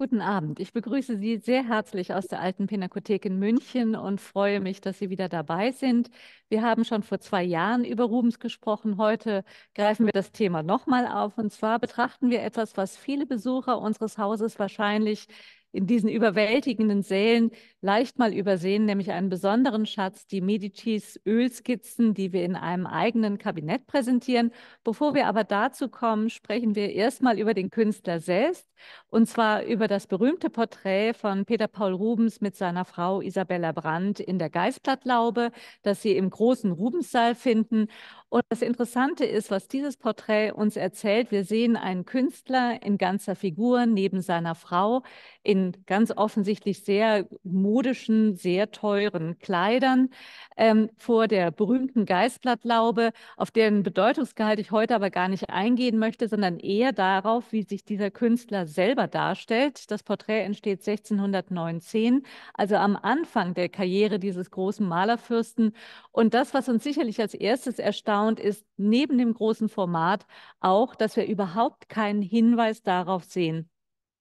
Guten Abend. Ich begrüße Sie sehr herzlich aus der Alten Pinakothek in München und freue mich, dass Sie wieder dabei sind. Wir haben schon vor zwei Jahren über Rubens gesprochen. Heute greifen wir das Thema nochmal auf. Und zwar betrachten wir etwas, was viele Besucher unseres Hauses wahrscheinlich in diesen überwältigenden Sälen leicht mal übersehen, nämlich einen besonderen Schatz, die Medicis Ölskizzen, die wir in einem eigenen Kabinett präsentieren. Bevor wir aber dazu kommen, sprechen wir erstmal über den Künstler selbst, und zwar über das berühmte Porträt von Peter Paul Rubens mit seiner Frau Isabella Brandt in der Geißblattlaube, das Sie im großen Rubenssaal finden. Und das Interessante ist, was dieses Porträt uns erzählt. Wir sehen einen Künstler in ganzer Figur neben seiner Frau in ganz offensichtlich sehr modischen, sehr teuren Kleidern ähm, vor der berühmten Geistblattlaube, auf deren Bedeutungsgehalt ich heute aber gar nicht eingehen möchte, sondern eher darauf, wie sich dieser Künstler selber darstellt. Das Porträt entsteht 1619, also am Anfang der Karriere dieses großen Malerfürsten. Und das, was uns sicherlich als erstes erstaunt, Background ist neben dem großen Format auch, dass wir überhaupt keinen Hinweis darauf sehen,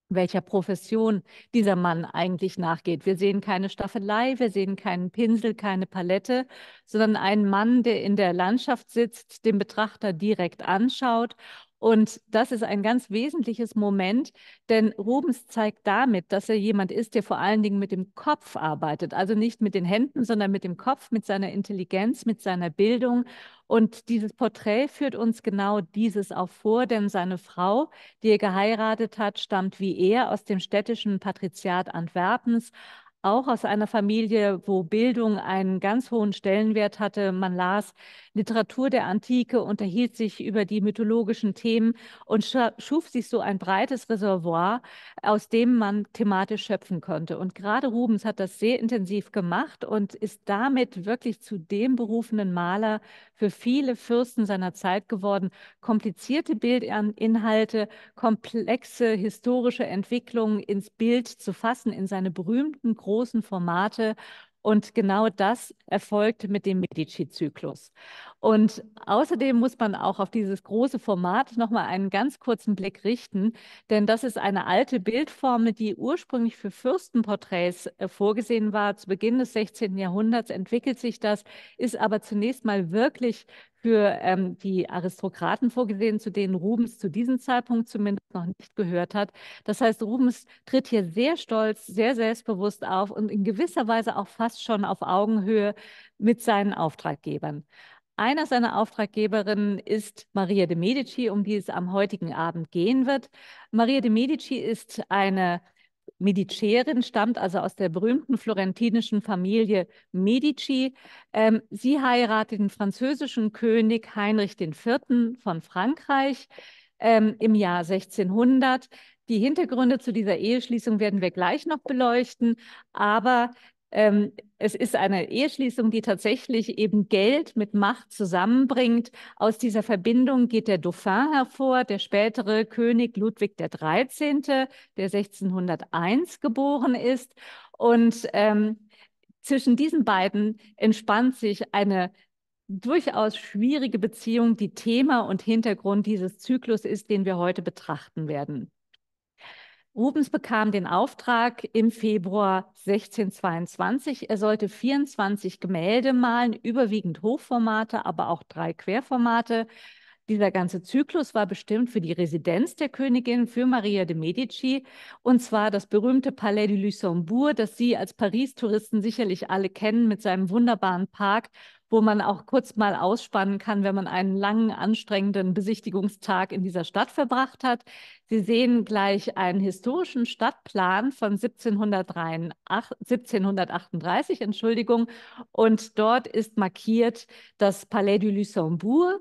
welcher Profession dieser Mann eigentlich nachgeht. Wir sehen keine Staffelei, wir sehen keinen Pinsel, keine Palette, sondern einen Mann, der in der Landschaft sitzt, den Betrachter direkt anschaut und das ist ein ganz wesentliches Moment, denn Rubens zeigt damit, dass er jemand ist, der vor allen Dingen mit dem Kopf arbeitet. Also nicht mit den Händen, sondern mit dem Kopf, mit seiner Intelligenz, mit seiner Bildung. Und dieses Porträt führt uns genau dieses auch vor, denn seine Frau, die er geheiratet hat, stammt wie er aus dem städtischen Patriziat Antwerpens, auch aus einer Familie, wo Bildung einen ganz hohen Stellenwert hatte. Man las Literatur der Antike, unterhielt sich über die mythologischen Themen und schuf sich so ein breites Reservoir, aus dem man thematisch schöpfen konnte. Und gerade Rubens hat das sehr intensiv gemacht und ist damit wirklich zu dem berufenen Maler für viele Fürsten seiner Zeit geworden. Komplizierte Bildinhalte, komplexe historische Entwicklungen ins Bild zu fassen, in seine berühmten großen Formate. Und genau das erfolgt mit dem Medici-Zyklus. Und außerdem muss man auch auf dieses große Format nochmal einen ganz kurzen Blick richten, denn das ist eine alte Bildformel, die ursprünglich für Fürstenporträts äh, vorgesehen war. Zu Beginn des 16. Jahrhunderts entwickelt sich das, ist aber zunächst mal wirklich für ähm, die Aristokraten vorgesehen, zu denen Rubens zu diesem Zeitpunkt zumindest noch nicht gehört hat. Das heißt, Rubens tritt hier sehr stolz, sehr selbstbewusst auf und in gewisser Weise auch fast schon auf Augenhöhe mit seinen Auftraggebern. Einer seiner Auftraggeberinnen ist Maria de Medici, um die es am heutigen Abend gehen wird. Maria de Medici ist eine Medicerin stammt also aus der berühmten florentinischen Familie Medici. Ähm, sie heiratet den französischen König Heinrich IV. von Frankreich ähm, im Jahr 1600. Die Hintergründe zu dieser Eheschließung werden wir gleich noch beleuchten, aber ähm, es ist eine Eheschließung, die tatsächlich eben Geld mit Macht zusammenbringt. Aus dieser Verbindung geht der Dauphin hervor, der spätere König Ludwig XIII., der 1601 geboren ist. Und ähm, zwischen diesen beiden entspannt sich eine durchaus schwierige Beziehung, die Thema und Hintergrund dieses Zyklus ist, den wir heute betrachten werden. Rubens bekam den Auftrag im Februar 1622. Er sollte 24 Gemälde malen, überwiegend Hochformate, aber auch drei Querformate. Dieser ganze Zyklus war bestimmt für die Residenz der Königin, für Maria de Medici, und zwar das berühmte Palais du Luxembourg, das Sie als Paris-Touristen sicherlich alle kennen mit seinem wunderbaren Park wo man auch kurz mal ausspannen kann, wenn man einen langen, anstrengenden Besichtigungstag in dieser Stadt verbracht hat. Sie sehen gleich einen historischen Stadtplan von 1738, Entschuldigung, und dort ist markiert das Palais du Luxembourg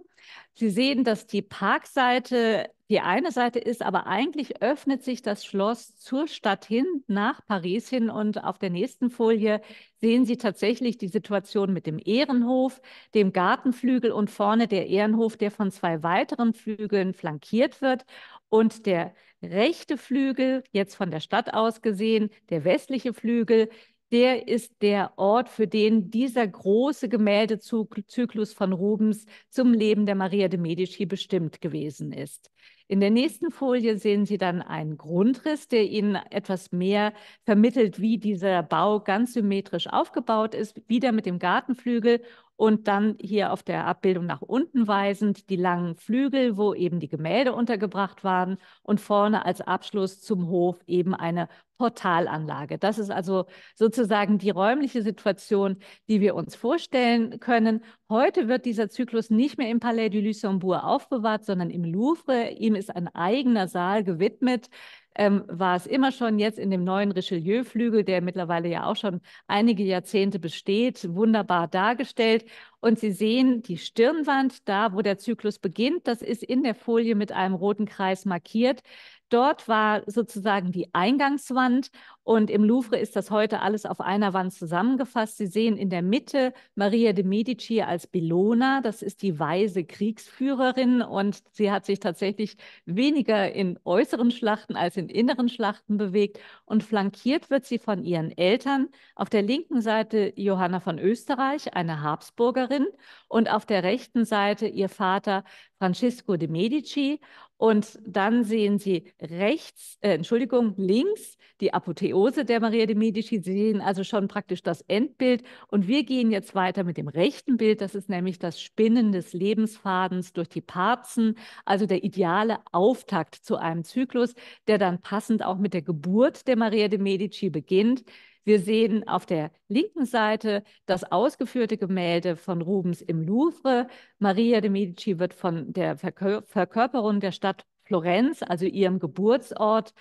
Sie sehen, dass die Parkseite die eine Seite ist, aber eigentlich öffnet sich das Schloss zur Stadt hin, nach Paris hin. Und auf der nächsten Folie sehen Sie tatsächlich die Situation mit dem Ehrenhof, dem Gartenflügel und vorne der Ehrenhof, der von zwei weiteren Flügeln flankiert wird. Und der rechte Flügel, jetzt von der Stadt aus gesehen, der westliche Flügel, der ist der Ort, für den dieser große Gemäldezyklus von Rubens zum Leben der Maria de Medici bestimmt gewesen ist. In der nächsten Folie sehen Sie dann einen Grundriss, der Ihnen etwas mehr vermittelt, wie dieser Bau ganz symmetrisch aufgebaut ist, wieder mit dem Gartenflügel und dann hier auf der Abbildung nach unten weisend die langen Flügel, wo eben die Gemälde untergebracht waren. Und vorne als Abschluss zum Hof eben eine Portalanlage. Das ist also sozusagen die räumliche Situation, die wir uns vorstellen können. Heute wird dieser Zyklus nicht mehr im Palais du Luxembourg aufbewahrt, sondern im Louvre. Ihm ist ein eigener Saal gewidmet ähm, war es immer schon jetzt in dem neuen Richelieu-Flügel, der mittlerweile ja auch schon einige Jahrzehnte besteht, wunderbar dargestellt. Und Sie sehen die Stirnwand, da wo der Zyklus beginnt, das ist in der Folie mit einem roten Kreis markiert. Dort war sozusagen die Eingangswand und im Louvre ist das heute alles auf einer Wand zusammengefasst. Sie sehen in der Mitte Maria de Medici als Bellona, das ist die weise Kriegsführerin und sie hat sich tatsächlich weniger in äußeren Schlachten als in inneren Schlachten bewegt und flankiert wird sie von ihren Eltern. Auf der linken Seite Johanna von Österreich, eine Habsburgerin und auf der rechten Seite ihr Vater Francisco de Medici. Und dann sehen Sie rechts, äh, Entschuldigung, links die Apotheose der Maria de Medici. Sie sehen also schon praktisch das Endbild. Und wir gehen jetzt weiter mit dem rechten Bild. Das ist nämlich das Spinnen des Lebensfadens durch die Parzen, also der ideale Auftakt zu einem Zyklus, der dann passend auch mit der Geburt der Maria de Medici beginnt. Wir sehen auf der linken Seite das ausgeführte Gemälde von Rubens im Louvre. Maria de Medici wird von der Verkörperung der Stadt Florenz, also ihrem Geburtsort,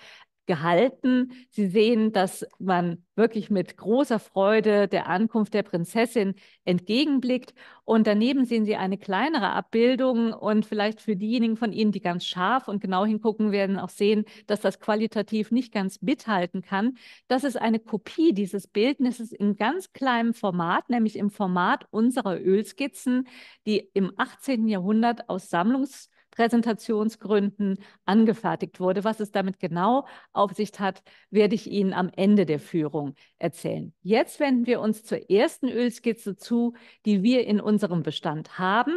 gehalten. Sie sehen, dass man wirklich mit großer Freude der Ankunft der Prinzessin entgegenblickt. Und daneben sehen Sie eine kleinere Abbildung. Und vielleicht für diejenigen von Ihnen, die ganz scharf und genau hingucken werden, auch sehen, dass das qualitativ nicht ganz mithalten kann. Das ist eine Kopie dieses Bildnisses in ganz kleinem Format, nämlich im Format unserer Ölskizzen, die im 18. Jahrhundert aus Sammlungs Präsentationsgründen angefertigt wurde. Was es damit genau auf sich hat, werde ich Ihnen am Ende der Führung erzählen. Jetzt wenden wir uns zur ersten Ölskizze zu, die wir in unserem Bestand haben.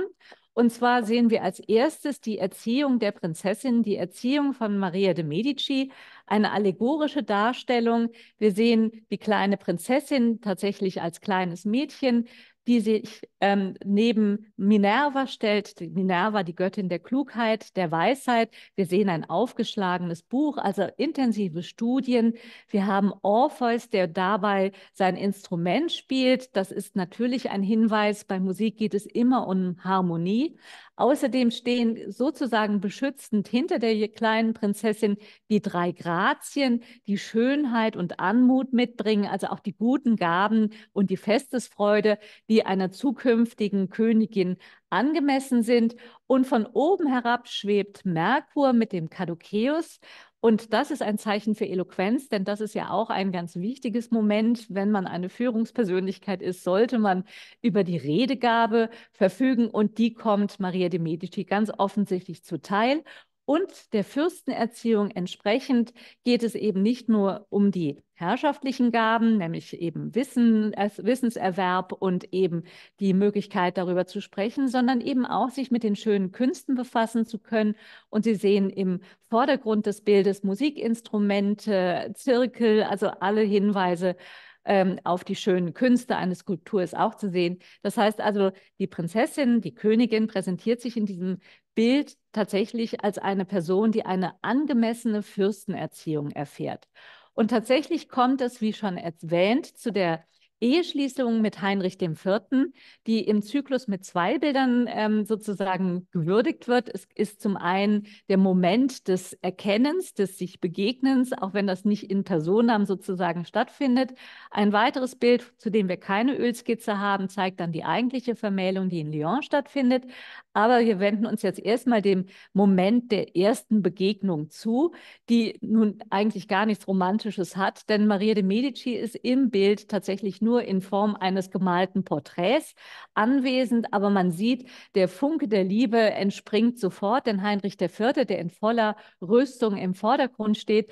Und zwar sehen wir als erstes die Erziehung der Prinzessin, die Erziehung von Maria de Medici, eine allegorische Darstellung. Wir sehen die kleine Prinzessin tatsächlich als kleines Mädchen, die sich ähm, neben Minerva stellt. Minerva, die Göttin der Klugheit, der Weisheit. Wir sehen ein aufgeschlagenes Buch, also intensive Studien. Wir haben Orpheus, der dabei sein Instrument spielt. Das ist natürlich ein Hinweis. Bei Musik geht es immer um Harmonie. Außerdem stehen sozusagen beschützend hinter der kleinen Prinzessin die drei Grazien, die Schönheit und Anmut mitbringen, also auch die guten Gaben und die Festesfreude, die einer zukünftigen Königin angemessen sind. Und von oben herab schwebt Merkur mit dem Kadukeus und das ist ein Zeichen für Eloquenz, denn das ist ja auch ein ganz wichtiges Moment. Wenn man eine Führungspersönlichkeit ist, sollte man über die Redegabe verfügen und die kommt Maria de Medici ganz offensichtlich zuteil und der Fürstenerziehung entsprechend geht es eben nicht nur um die herrschaftlichen Gaben, nämlich eben Wissen, Wissenserwerb und eben die Möglichkeit darüber zu sprechen, sondern eben auch sich mit den schönen Künsten befassen zu können. Und Sie sehen im Vordergrund des Bildes Musikinstrumente, Zirkel, also alle Hinweise ähm, auf die schönen Künste. Eine Skulptur ist auch zu sehen. Das heißt also, die Prinzessin, die Königin präsentiert sich in diesem Bild tatsächlich als eine Person, die eine angemessene Fürstenerziehung erfährt. Und tatsächlich kommt es, wie schon erwähnt, zu der Eheschließung mit Heinrich IV., die im Zyklus mit zwei Bildern ähm, sozusagen gewürdigt wird. Es ist zum einen der Moment des Erkennens, des sich Begegnens, auch wenn das nicht in Personam sozusagen stattfindet. Ein weiteres Bild, zu dem wir keine Ölskizze haben, zeigt dann die eigentliche Vermählung, die in Lyon stattfindet. Aber wir wenden uns jetzt erstmal dem Moment der ersten Begegnung zu, die nun eigentlich gar nichts Romantisches hat, denn Maria de Medici ist im Bild tatsächlich nur nur in Form eines gemalten Porträts anwesend, aber man sieht, der Funke der Liebe entspringt sofort, denn Heinrich IV., der in voller Rüstung im Vordergrund steht,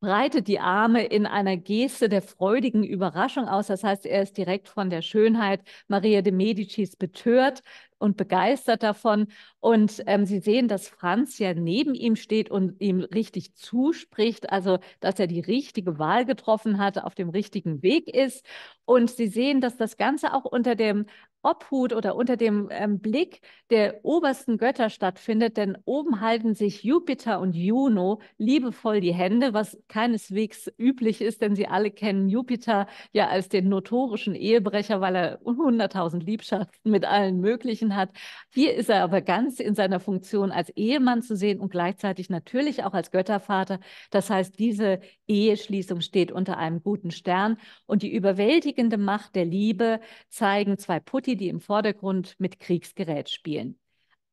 breitet die Arme in einer Geste der freudigen Überraschung aus. Das heißt, er ist direkt von der Schönheit Maria de Medicis betört, und begeistert davon. Und ähm, Sie sehen, dass Franz ja neben ihm steht und ihm richtig zuspricht, also dass er die richtige Wahl getroffen hat, auf dem richtigen Weg ist. Und Sie sehen, dass das Ganze auch unter dem Obhut oder unter dem ähm, Blick der obersten Götter stattfindet, denn oben halten sich Jupiter und Juno liebevoll die Hände, was keineswegs üblich ist, denn sie alle kennen Jupiter ja als den notorischen Ehebrecher, weil er 100.000 Liebschaften mit allen möglichen hat. Hier ist er aber ganz in seiner Funktion als Ehemann zu sehen und gleichzeitig natürlich auch als Göttervater. Das heißt, diese Eheschließung steht unter einem guten Stern und die überwältigende Macht der Liebe zeigen zwei Putin Safety, die im Vordergrund mit Kriegsgerät spielen.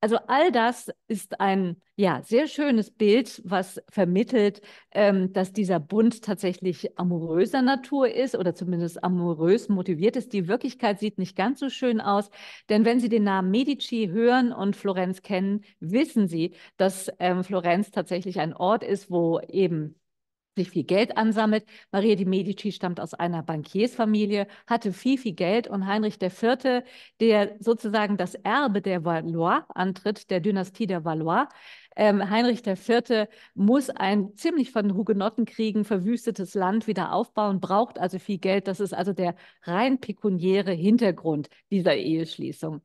Also all das ist ein ja, sehr schönes Bild, was vermittelt, ähm, dass dieser Bund tatsächlich amoröser Natur ist oder zumindest amorös motiviert ist. Die Wirklichkeit sieht nicht ganz so schön aus, denn wenn Sie den Namen Medici hören und Florenz kennen, wissen Sie, dass ähm, Florenz tatsächlich ein Ort ist, wo eben sich viel Geld ansammelt. Maria de Medici stammt aus einer Bankiersfamilie, hatte viel, viel Geld und Heinrich IV., der sozusagen das Erbe der Valois antritt, der Dynastie der Valois, ähm, Heinrich IV. muss ein ziemlich von Hugenottenkriegen verwüstetes Land wieder aufbauen, braucht also viel Geld. Das ist also der rein pekuniäre Hintergrund dieser Eheschließung.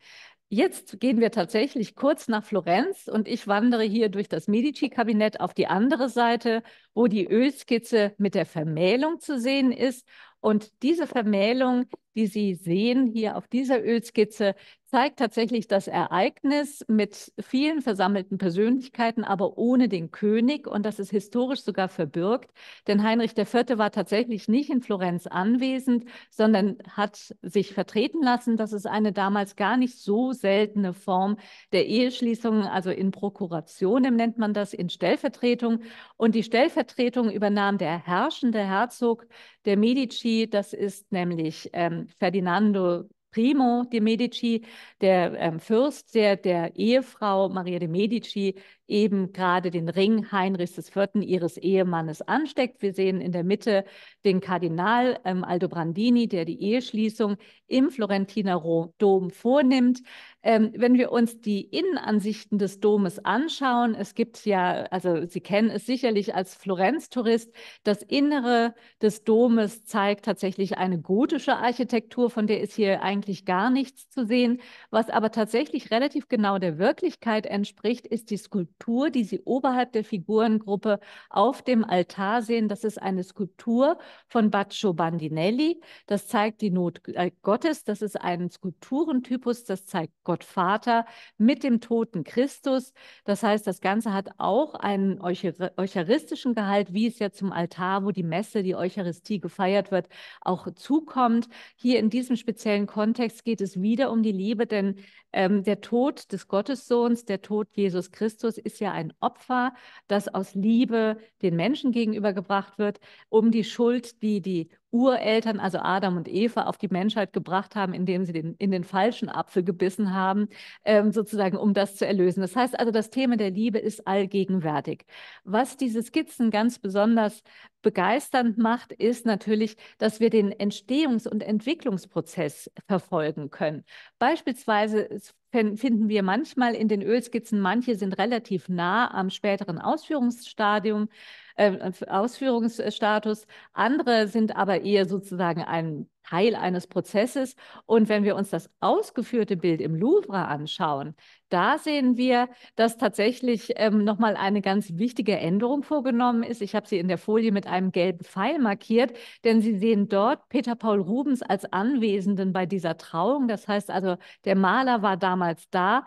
Jetzt gehen wir tatsächlich kurz nach Florenz und ich wandere hier durch das Medici-Kabinett auf die andere Seite, wo die Ölskizze mit der Vermählung zu sehen ist. Und diese Vermählung, die Sie sehen hier auf dieser Ölskizze, zeigt tatsächlich das Ereignis mit vielen versammelten Persönlichkeiten, aber ohne den König. Und das ist historisch sogar verbürgt, denn Heinrich IV. war tatsächlich nicht in Florenz anwesend, sondern hat sich vertreten lassen. Das ist eine damals gar nicht so seltene Form der Eheschließung, also in Prokurationen nennt man das, in Stellvertretung. Und die Stellvertretung übernahm der herrschende Herzog der Medici, das ist nämlich ähm, Ferdinando Primo de Medici, der ähm, Fürst, der der Ehefrau Maria de Medici eben gerade den Ring Heinrichs IV. ihres Ehemannes ansteckt. Wir sehen in der Mitte den Kardinal ähm, Aldobrandini, der die Eheschließung im Florentiner Dom vornimmt. Ähm, wenn wir uns die Innenansichten des Domes anschauen, es gibt ja, also Sie kennen es sicherlich als Florenz-Tourist, das Innere des Domes zeigt tatsächlich eine gotische Architektur, von der ist hier eigentlich gar nichts zu sehen. Was aber tatsächlich relativ genau der Wirklichkeit entspricht, ist die Skulptur Skulptur, die Sie oberhalb der Figurengruppe auf dem Altar sehen. Das ist eine Skulptur von Baccio Bandinelli. Das zeigt die Not äh, Gottes. Das ist ein Skulpturentypus. Das zeigt Gott Vater mit dem toten Christus. Das heißt, das Ganze hat auch einen eucharistischen Gehalt, wie es ja zum Altar, wo die Messe, die Eucharistie gefeiert wird, auch zukommt. Hier in diesem speziellen Kontext geht es wieder um die Liebe, denn ähm, der Tod des Gottessohns, der Tod Jesus Christus, ist ist ja ein Opfer, das aus Liebe den Menschen gegenübergebracht wird, um die Schuld, die die Ureltern, also Adam und Eva, auf die Menschheit gebracht haben, indem sie den, in den falschen Apfel gebissen haben, ähm, sozusagen, um das zu erlösen. Das heißt also, das Thema der Liebe ist allgegenwärtig. Was diese Skizzen ganz besonders begeisternd macht, ist natürlich, dass wir den Entstehungs- und Entwicklungsprozess verfolgen können. Beispielsweise ist finden wir manchmal in den Ölskizzen. Manche sind relativ nah am späteren Ausführungsstadium, äh, Ausführungsstatus. Andere sind aber eher sozusagen ein Teil eines Prozesses. Und wenn wir uns das ausgeführte Bild im Louvre anschauen, da sehen wir, dass tatsächlich ähm, nochmal eine ganz wichtige Änderung vorgenommen ist. Ich habe sie in der Folie mit einem gelben Pfeil markiert, denn Sie sehen dort Peter Paul Rubens als Anwesenden bei dieser Trauung. Das heißt also, der Maler war damals da,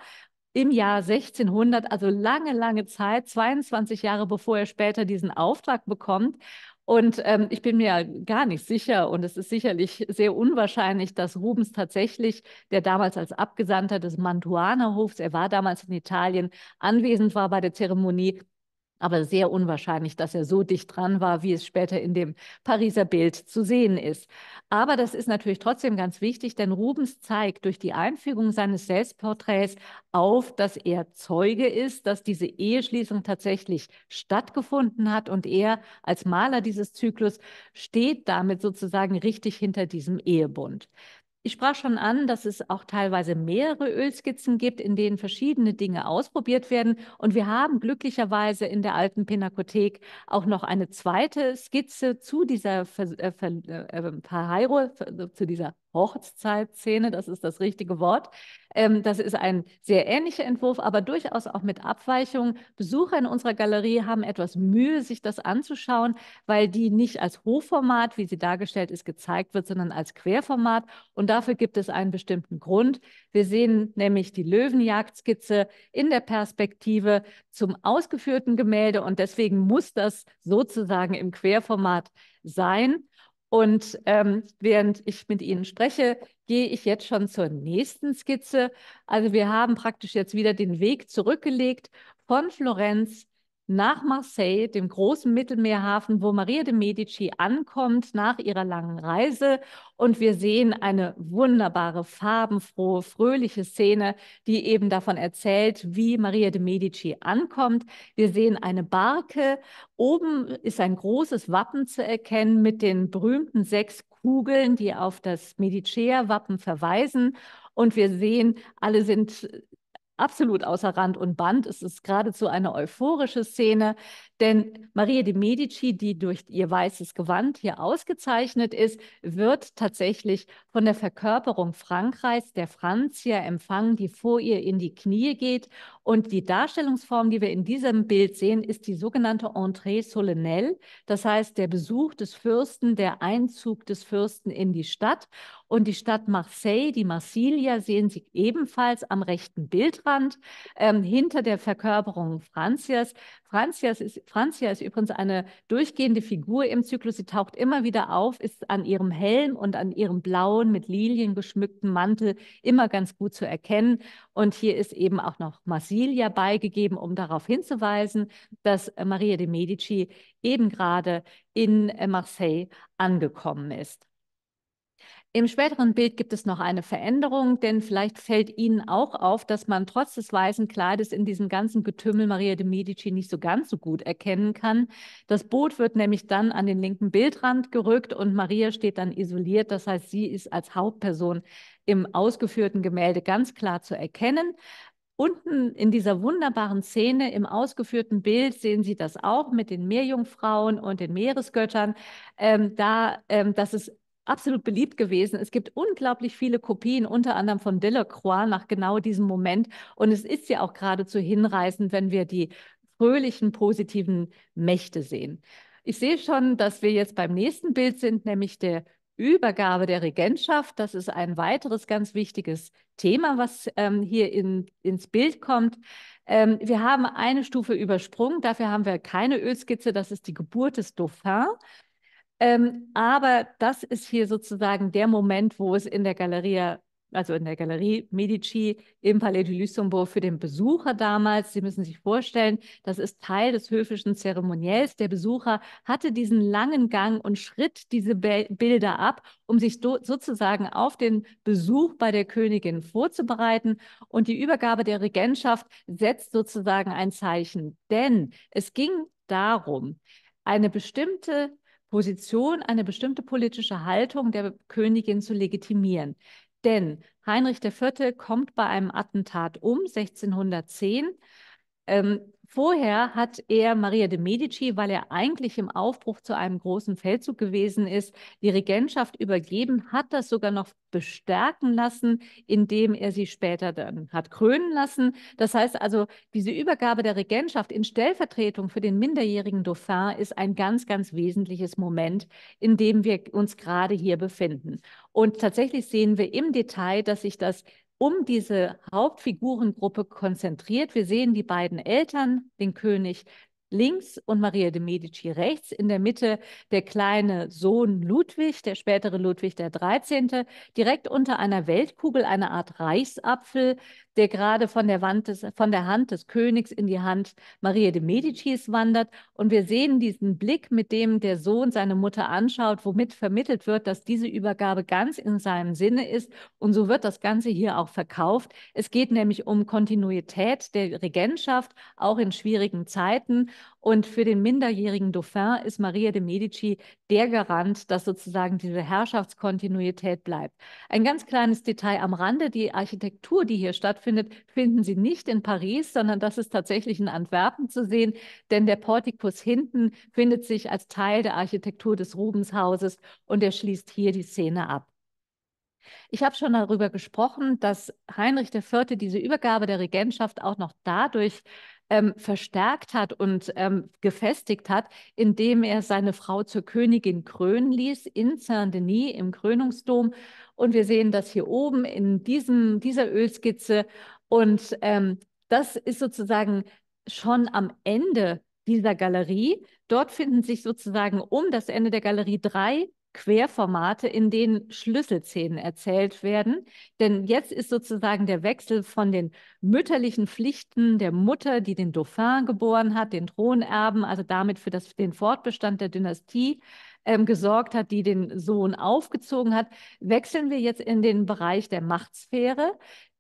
im Jahr 1600, also lange, lange Zeit, 22 Jahre bevor er später diesen Auftrag bekommt. Und ähm, ich bin mir gar nicht sicher, und es ist sicherlich sehr unwahrscheinlich, dass Rubens tatsächlich, der damals als Abgesandter des Mantuanerhofs, er war damals in Italien, anwesend war bei der Zeremonie, aber sehr unwahrscheinlich, dass er so dicht dran war, wie es später in dem Pariser Bild zu sehen ist. Aber das ist natürlich trotzdem ganz wichtig, denn Rubens zeigt durch die Einfügung seines Selbstporträts auf, dass er Zeuge ist, dass diese Eheschließung tatsächlich stattgefunden hat und er als Maler dieses Zyklus steht damit sozusagen richtig hinter diesem Ehebund. Ich sprach schon an, dass es auch teilweise mehrere Ölskizzen gibt, in denen verschiedene Dinge ausprobiert werden. Und wir haben glücklicherweise in der alten Pinakothek auch noch eine zweite Skizze zu dieser Ver, äh, Ver, äh, äh Ver, zu dieser Hochzeitszene, das ist das richtige Wort. Ähm, das ist ein sehr ähnlicher Entwurf, aber durchaus auch mit Abweichungen. Besucher in unserer Galerie haben etwas Mühe, sich das anzuschauen, weil die nicht als Hochformat, wie sie dargestellt ist, gezeigt wird, sondern als Querformat. Und dafür gibt es einen bestimmten Grund. Wir sehen nämlich die Löwenjagdskizze in der Perspektive zum ausgeführten Gemälde und deswegen muss das sozusagen im Querformat sein. Und ähm, während ich mit Ihnen spreche, gehe ich jetzt schon zur nächsten Skizze. Also wir haben praktisch jetzt wieder den Weg zurückgelegt von Florenz nach Marseille, dem großen Mittelmeerhafen, wo Maria de Medici ankommt nach ihrer langen Reise. Und wir sehen eine wunderbare, farbenfrohe, fröhliche Szene, die eben davon erzählt, wie Maria de Medici ankommt. Wir sehen eine Barke. Oben ist ein großes Wappen zu erkennen mit den berühmten sechs Kugeln, die auf das Medicea-Wappen verweisen. Und wir sehen, alle sind absolut außer Rand und Band. Es ist geradezu eine euphorische Szene, denn Maria de Medici, die durch ihr weißes Gewand hier ausgezeichnet ist, wird tatsächlich von der Verkörperung Frankreichs, der Franzia, empfangen, die vor ihr in die Knie geht und die Darstellungsform, die wir in diesem Bild sehen, ist die sogenannte Entrée solennelle. Das heißt, der Besuch des Fürsten, der Einzug des Fürsten in die Stadt. Und die Stadt Marseille, die Marsilia, sehen Sie ebenfalls am rechten Bildrand ähm, hinter der Verkörperung Franzias. Franzias ist, Francia ist übrigens eine durchgehende Figur im Zyklus. Sie taucht immer wieder auf, ist an ihrem Helm und an ihrem blauen, mit Lilien geschmückten Mantel immer ganz gut zu erkennen. Und hier ist eben auch noch Marsilia Brasilia beigegeben, um darauf hinzuweisen, dass äh, Maria de Medici eben gerade in äh, Marseille angekommen ist. Im späteren Bild gibt es noch eine Veränderung, denn vielleicht fällt Ihnen auch auf, dass man trotz des weißen Kleides in diesem ganzen Getümmel Maria de Medici nicht so ganz so gut erkennen kann. Das Boot wird nämlich dann an den linken Bildrand gerückt und Maria steht dann isoliert. Das heißt, sie ist als Hauptperson im ausgeführten Gemälde ganz klar zu erkennen unten in dieser wunderbaren Szene im ausgeführten Bild sehen Sie das auch mit den Meerjungfrauen und den Meeresgöttern. Ähm, da, ähm, das ist absolut beliebt gewesen. Es gibt unglaublich viele Kopien, unter anderem von Delacroix nach genau diesem Moment. Und es ist ja auch geradezu hinreißend, wenn wir die fröhlichen, positiven Mächte sehen. Ich sehe schon, dass wir jetzt beim nächsten Bild sind, nämlich der Übergabe der Regentschaft, das ist ein weiteres ganz wichtiges Thema, was ähm, hier in, ins Bild kommt. Ähm, wir haben eine Stufe übersprungen, dafür haben wir keine Ölskizze, das ist die Geburt des Dauphin. Ähm, aber das ist hier sozusagen der Moment, wo es in der Galeria also in der Galerie Medici im Palais du Luxembourg für den Besucher damals. Sie müssen sich vorstellen, das ist Teil des höfischen Zeremoniells. Der Besucher hatte diesen langen Gang und schritt diese Be Bilder ab, um sich sozusagen auf den Besuch bei der Königin vorzubereiten. Und die Übergabe der Regentschaft setzt sozusagen ein Zeichen. Denn es ging darum, eine bestimmte Position, eine bestimmte politische Haltung der Königin zu legitimieren. Denn Heinrich IV. kommt bei einem Attentat um, 1610. Vorher hat er Maria de Medici, weil er eigentlich im Aufbruch zu einem großen Feldzug gewesen ist, die Regentschaft übergeben, hat das sogar noch bestärken lassen, indem er sie später dann hat krönen lassen. Das heißt also, diese Übergabe der Regentschaft in Stellvertretung für den minderjährigen Dauphin ist ein ganz, ganz wesentliches Moment, in dem wir uns gerade hier befinden. Und tatsächlich sehen wir im Detail, dass sich das um diese Hauptfigurengruppe konzentriert. Wir sehen die beiden Eltern, den König links und Maria de Medici rechts. In der Mitte der kleine Sohn Ludwig, der spätere Ludwig der 13., direkt unter einer Weltkugel, eine Art Reichsapfel, der gerade von der, Wand des, von der Hand des Königs in die Hand Maria de Medicis wandert. Und wir sehen diesen Blick, mit dem der Sohn seine Mutter anschaut, womit vermittelt wird, dass diese Übergabe ganz in seinem Sinne ist. Und so wird das Ganze hier auch verkauft. Es geht nämlich um Kontinuität der Regentschaft, auch in schwierigen Zeiten. Und für den minderjährigen Dauphin ist Maria de Medici der Garant, dass sozusagen diese Herrschaftskontinuität bleibt. Ein ganz kleines Detail am Rande, die Architektur, die hier stattfindet, finden Sie nicht in Paris, sondern das ist tatsächlich in Antwerpen zu sehen, denn der Portikus hinten findet sich als Teil der Architektur des Rubenshauses und er schließt hier die Szene ab. Ich habe schon darüber gesprochen, dass Heinrich IV. diese Übergabe der Regentschaft auch noch dadurch ähm, verstärkt hat und ähm, gefestigt hat, indem er seine Frau zur Königin krönen ließ in Saint-Denis im Krönungsdom. Und wir sehen das hier oben in diesem, dieser Ölskizze. Und ähm, das ist sozusagen schon am Ende dieser Galerie. Dort finden sich sozusagen um das Ende der Galerie drei Querformate, in denen Schlüsselszenen erzählt werden. Denn jetzt ist sozusagen der Wechsel von den mütterlichen Pflichten der Mutter, die den Dauphin geboren hat, den Thronerben, also damit für das, den Fortbestand der Dynastie ähm, gesorgt hat, die den Sohn aufgezogen hat, wechseln wir jetzt in den Bereich der Machtsphäre.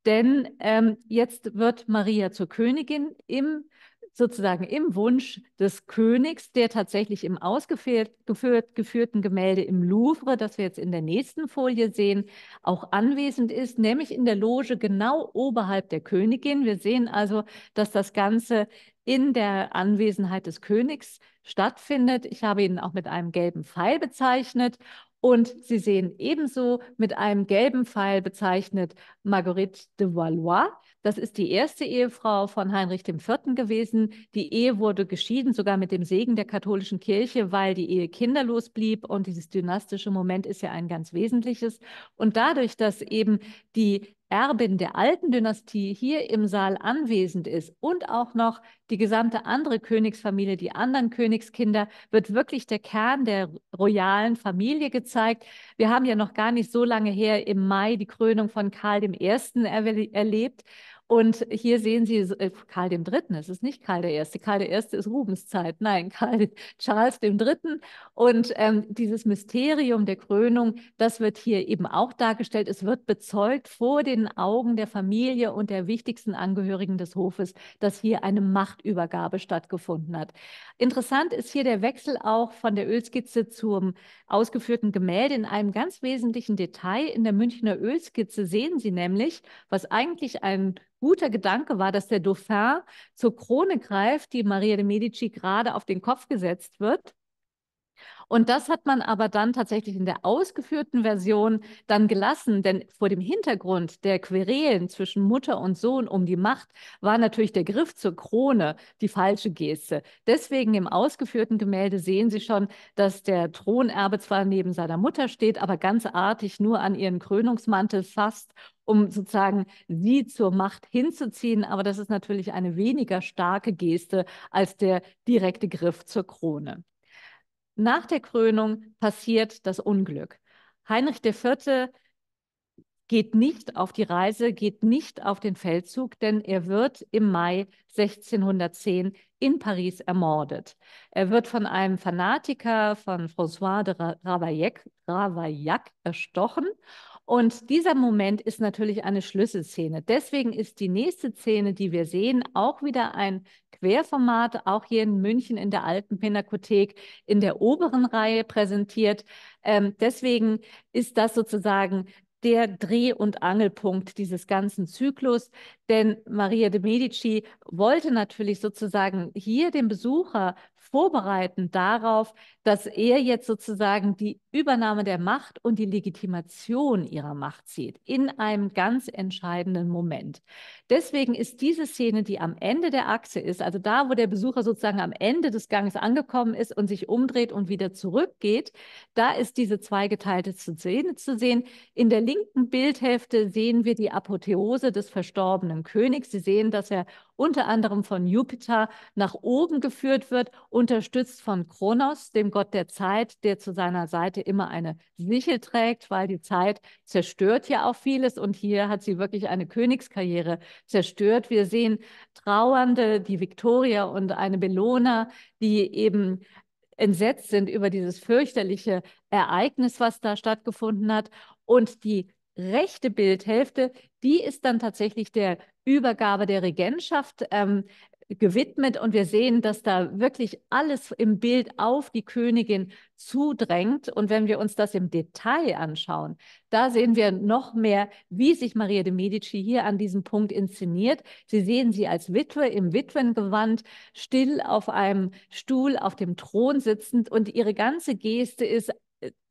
Denn ähm, jetzt wird Maria zur Königin im sozusagen im Wunsch des Königs, der tatsächlich im ausgeführten Gemälde im Louvre, das wir jetzt in der nächsten Folie sehen, auch anwesend ist, nämlich in der Loge genau oberhalb der Königin. Wir sehen also, dass das Ganze in der Anwesenheit des Königs stattfindet. Ich habe ihn auch mit einem gelben Pfeil bezeichnet. Und Sie sehen ebenso mit einem gelben Pfeil bezeichnet Marguerite de Valois. Das ist die erste Ehefrau von Heinrich IV. gewesen. Die Ehe wurde geschieden, sogar mit dem Segen der katholischen Kirche, weil die Ehe kinderlos blieb. Und dieses dynastische Moment ist ja ein ganz wesentliches. Und dadurch, dass eben die Erbin der alten Dynastie hier im Saal anwesend ist und auch noch die gesamte andere Königsfamilie, die anderen Königskinder, wird wirklich der Kern der royalen Familie gezeigt. Wir haben ja noch gar nicht so lange her im Mai die Krönung von Karl I. erlebt. Und hier sehen Sie äh, Karl III., Es ist nicht Karl I., Karl I. ist Rubenszeit, Nein, Karl Charles III. Und ähm, dieses Mysterium der Krönung, das wird hier eben auch dargestellt. Es wird bezeugt vor den Augen der Familie und der wichtigsten Angehörigen des Hofes, dass hier eine Machtübergabe stattgefunden hat. Interessant ist hier der Wechsel auch von der Ölskizze zum ausgeführten Gemälde in einem ganz wesentlichen Detail. In der Münchner Ölskizze sehen Sie nämlich, was eigentlich ein guter Gedanke war, dass der Dauphin zur Krone greift, die Maria de Medici gerade auf den Kopf gesetzt wird und das hat man aber dann tatsächlich in der ausgeführten Version dann gelassen, denn vor dem Hintergrund der Querelen zwischen Mutter und Sohn um die Macht war natürlich der Griff zur Krone die falsche Geste. Deswegen im ausgeführten Gemälde sehen Sie schon, dass der Thronerbe zwar neben seiner Mutter steht, aber ganz artig nur an ihren Krönungsmantel fasst um sozusagen sie zur Macht hinzuziehen. Aber das ist natürlich eine weniger starke Geste als der direkte Griff zur Krone. Nach der Krönung passiert das Unglück. Heinrich IV. geht nicht auf die Reise, geht nicht auf den Feldzug, denn er wird im Mai 1610 in Paris ermordet. Er wird von einem Fanatiker, von François de Ravaillac, Ravaillac erstochen und dieser Moment ist natürlich eine Schlüsselszene. Deswegen ist die nächste Szene, die wir sehen, auch wieder ein Querformat, auch hier in München in der Alten Pinakothek in der oberen Reihe präsentiert. Ähm, deswegen ist das sozusagen der Dreh- und Angelpunkt dieses ganzen Zyklus. Denn Maria de Medici wollte natürlich sozusagen hier den Besucher vorbereiten darauf, dass er jetzt sozusagen die Übernahme der Macht und die Legitimation ihrer Macht sieht in einem ganz entscheidenden Moment. Deswegen ist diese Szene, die am Ende der Achse ist, also da, wo der Besucher sozusagen am Ende des Ganges angekommen ist und sich umdreht und wieder zurückgeht, da ist diese zweigeteilte Szene zu sehen. In der linken Bildhälfte sehen wir die Apotheose des verstorbenen Königs. Sie sehen, dass er unter anderem von Jupiter, nach oben geführt wird, unterstützt von Kronos, dem Gott der Zeit, der zu seiner Seite immer eine Sichel trägt, weil die Zeit zerstört ja auch vieles und hier hat sie wirklich eine Königskarriere zerstört. Wir sehen Trauernde, die Victoria und eine Bellona, die eben entsetzt sind über dieses fürchterliche Ereignis, was da stattgefunden hat. Und die rechte Bildhälfte, die ist dann tatsächlich der Übergabe der Regentschaft ähm, gewidmet und wir sehen, dass da wirklich alles im Bild auf die Königin zudrängt. Und wenn wir uns das im Detail anschauen, da sehen wir noch mehr, wie sich Maria de Medici hier an diesem Punkt inszeniert. Sie sehen sie als Witwe im Witwengewand, still auf einem Stuhl auf dem Thron sitzend und ihre ganze Geste ist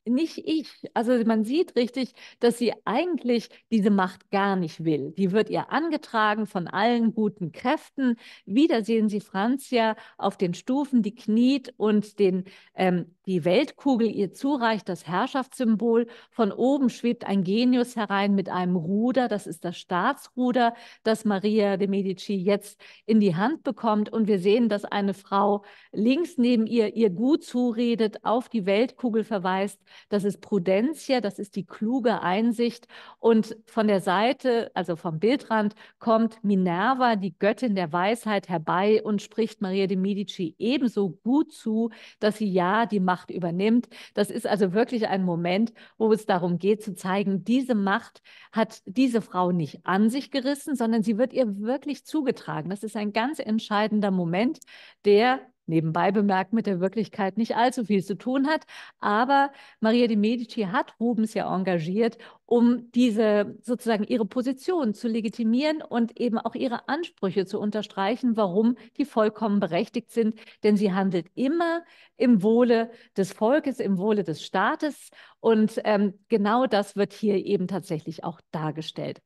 nicht ich. Also man sieht richtig, dass sie eigentlich diese Macht gar nicht will. Die wird ihr angetragen von allen guten Kräften. Wieder sehen sie Franzia auf den Stufen, die kniet und den ähm, die Weltkugel ihr zureicht, das Herrschaftssymbol. Von oben schwebt ein Genius herein mit einem Ruder, das ist das Staatsruder, das Maria de Medici jetzt in die Hand bekommt. Und wir sehen, dass eine Frau links neben ihr ihr gut zuredet, auf die Weltkugel verweist. Das ist Prudentia, das ist die kluge Einsicht. Und von der Seite, also vom Bildrand, kommt Minerva, die Göttin der Weisheit, herbei und spricht Maria de Medici ebenso gut zu, dass sie ja die Macht übernimmt. Das ist also wirklich ein Moment, wo es darum geht zu zeigen, diese Macht hat diese Frau nicht an sich gerissen, sondern sie wird ihr wirklich zugetragen. Das ist ein ganz entscheidender Moment, der nebenbei bemerkt mit der Wirklichkeit nicht allzu viel zu tun hat. Aber Maria de Medici hat Rubens ja engagiert, um diese sozusagen ihre Position zu legitimieren und eben auch ihre Ansprüche zu unterstreichen, warum die vollkommen berechtigt sind. Denn sie handelt immer im Wohle des Volkes, im Wohle des Staates. Und ähm, genau das wird hier eben tatsächlich auch dargestellt.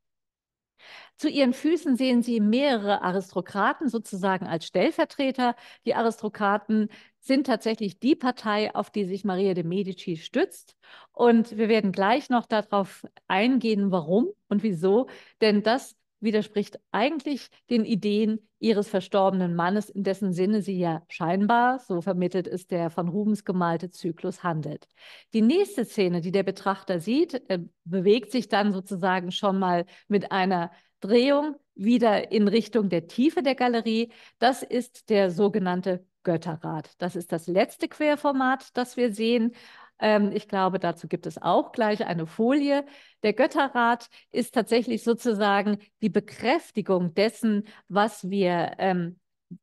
Zu ihren Füßen sehen Sie mehrere Aristokraten sozusagen als Stellvertreter. Die Aristokraten sind tatsächlich die Partei, auf die sich Maria de Medici stützt. Und wir werden gleich noch darauf eingehen, warum und wieso. Denn das widerspricht eigentlich den Ideen ihres verstorbenen Mannes, in dessen Sinne sie ja scheinbar, so vermittelt ist der von Rubens gemalte Zyklus, handelt. Die nächste Szene, die der Betrachter sieht, äh, bewegt sich dann sozusagen schon mal mit einer Drehung wieder in Richtung der Tiefe der Galerie. Das ist der sogenannte Götterrat. Das ist das letzte Querformat, das wir sehen. Ähm, ich glaube, dazu gibt es auch gleich eine Folie. Der Götterrat ist tatsächlich sozusagen die Bekräftigung dessen, was wir ähm,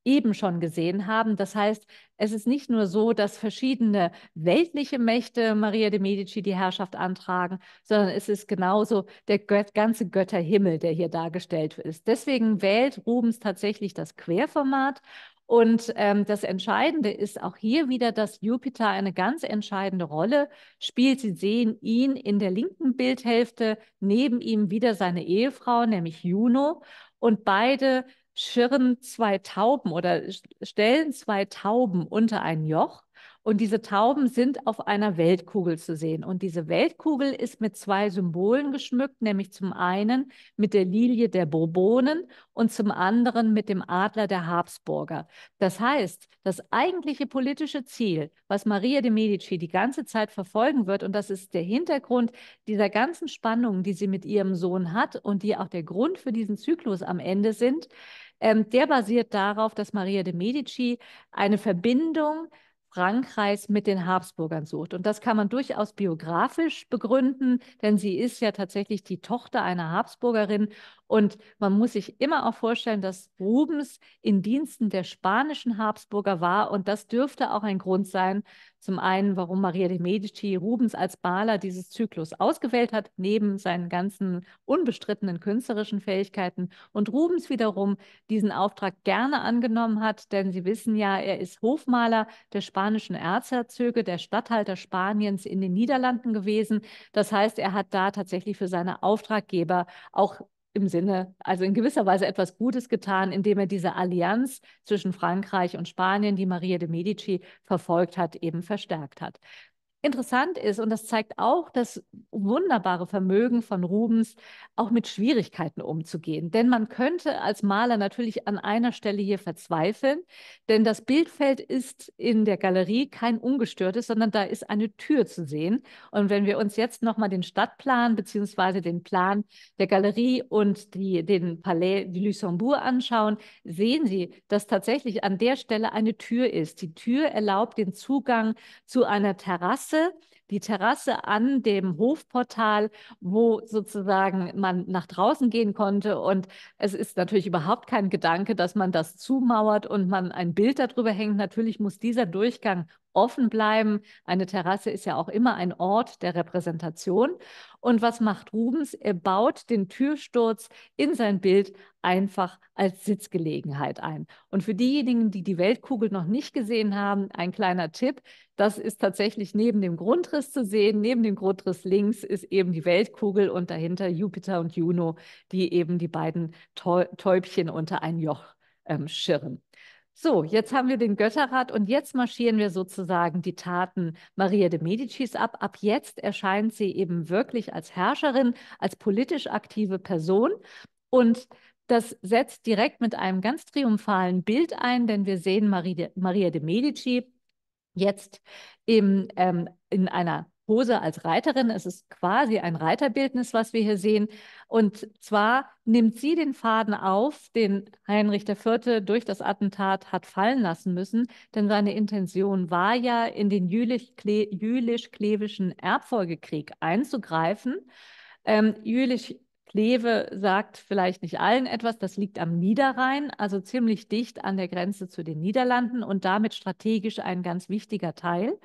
eben schon gesehen haben. Das heißt, es ist nicht nur so, dass verschiedene weltliche Mächte Maria de Medici die Herrschaft antragen, sondern es ist genauso der Göt ganze Götterhimmel, der hier dargestellt ist. Deswegen wählt Rubens tatsächlich das Querformat und ähm, das Entscheidende ist auch hier wieder, dass Jupiter eine ganz entscheidende Rolle spielt. Sie sehen ihn in der linken Bildhälfte, neben ihm wieder seine Ehefrau, nämlich Juno. Und beide schirren zwei Tauben oder stellen zwei Tauben unter ein Joch. Und diese Tauben sind auf einer Weltkugel zu sehen. Und diese Weltkugel ist mit zwei Symbolen geschmückt, nämlich zum einen mit der Lilie der Bourbonen und zum anderen mit dem Adler der Habsburger. Das heißt, das eigentliche politische Ziel, was Maria de Medici die ganze Zeit verfolgen wird, und das ist der Hintergrund dieser ganzen Spannungen, die sie mit ihrem Sohn hat und die auch der Grund für diesen Zyklus am Ende sind, ähm, der basiert darauf, dass Maria de Medici eine Verbindung Frankreichs mit den Habsburgern sucht. Und das kann man durchaus biografisch begründen, denn sie ist ja tatsächlich die Tochter einer Habsburgerin und man muss sich immer auch vorstellen, dass Rubens in Diensten der spanischen Habsburger war. Und das dürfte auch ein Grund sein, zum einen, warum Maria de Medici Rubens als Maler dieses Zyklus ausgewählt hat, neben seinen ganzen unbestrittenen künstlerischen Fähigkeiten. Und Rubens wiederum diesen Auftrag gerne angenommen hat, denn Sie wissen ja, er ist Hofmaler der spanischen Erzherzöge, der Statthalter Spaniens in den Niederlanden gewesen. Das heißt, er hat da tatsächlich für seine Auftraggeber auch im Sinne, also in gewisser Weise etwas Gutes getan, indem er diese Allianz zwischen Frankreich und Spanien, die Maria de Medici verfolgt hat, eben verstärkt hat interessant ist, und das zeigt auch das wunderbare Vermögen von Rubens, auch mit Schwierigkeiten umzugehen. Denn man könnte als Maler natürlich an einer Stelle hier verzweifeln, denn das Bildfeld ist in der Galerie kein ungestörtes, sondern da ist eine Tür zu sehen. Und wenn wir uns jetzt nochmal den Stadtplan bzw. den Plan der Galerie und die, den Palais du Luxembourg anschauen, sehen Sie, dass tatsächlich an der Stelle eine Tür ist. Die Tür erlaubt den Zugang zu einer Terrasse Terrasse, die Terrasse an dem Hofportal, wo sozusagen man nach draußen gehen konnte. Und es ist natürlich überhaupt kein Gedanke, dass man das zumauert und man ein Bild darüber hängt. Natürlich muss dieser Durchgang offen bleiben. Eine Terrasse ist ja auch immer ein Ort der Repräsentation. Und was macht Rubens? Er baut den Türsturz in sein Bild einfach als Sitzgelegenheit ein. Und für diejenigen, die die Weltkugel noch nicht gesehen haben, ein kleiner Tipp. Das ist tatsächlich neben dem Grundriss zu sehen. Neben dem Grundriss links ist eben die Weltkugel und dahinter Jupiter und Juno, die eben die beiden Täubchen unter ein Joch ähm, schirren. So, jetzt haben wir den Götterrat und jetzt marschieren wir sozusagen die Taten Maria de Medicis ab. Ab jetzt erscheint sie eben wirklich als Herrscherin, als politisch aktive Person und das setzt direkt mit einem ganz triumphalen Bild ein, denn wir sehen Maria de, Medici jetzt im, ähm, in einer Hose als Reiterin. Es ist quasi ein Reiterbildnis, was wir hier sehen. Und zwar nimmt sie den Faden auf, den Heinrich IV. durch das Attentat hat fallen lassen müssen, denn seine Intention war ja, in den jülich-klevischen Erbfolgekrieg einzugreifen. Ähm, Jülich Kleve sagt vielleicht nicht allen etwas, das liegt am Niederrhein, also ziemlich dicht an der Grenze zu den Niederlanden und damit strategisch ein ganz wichtiger Teil.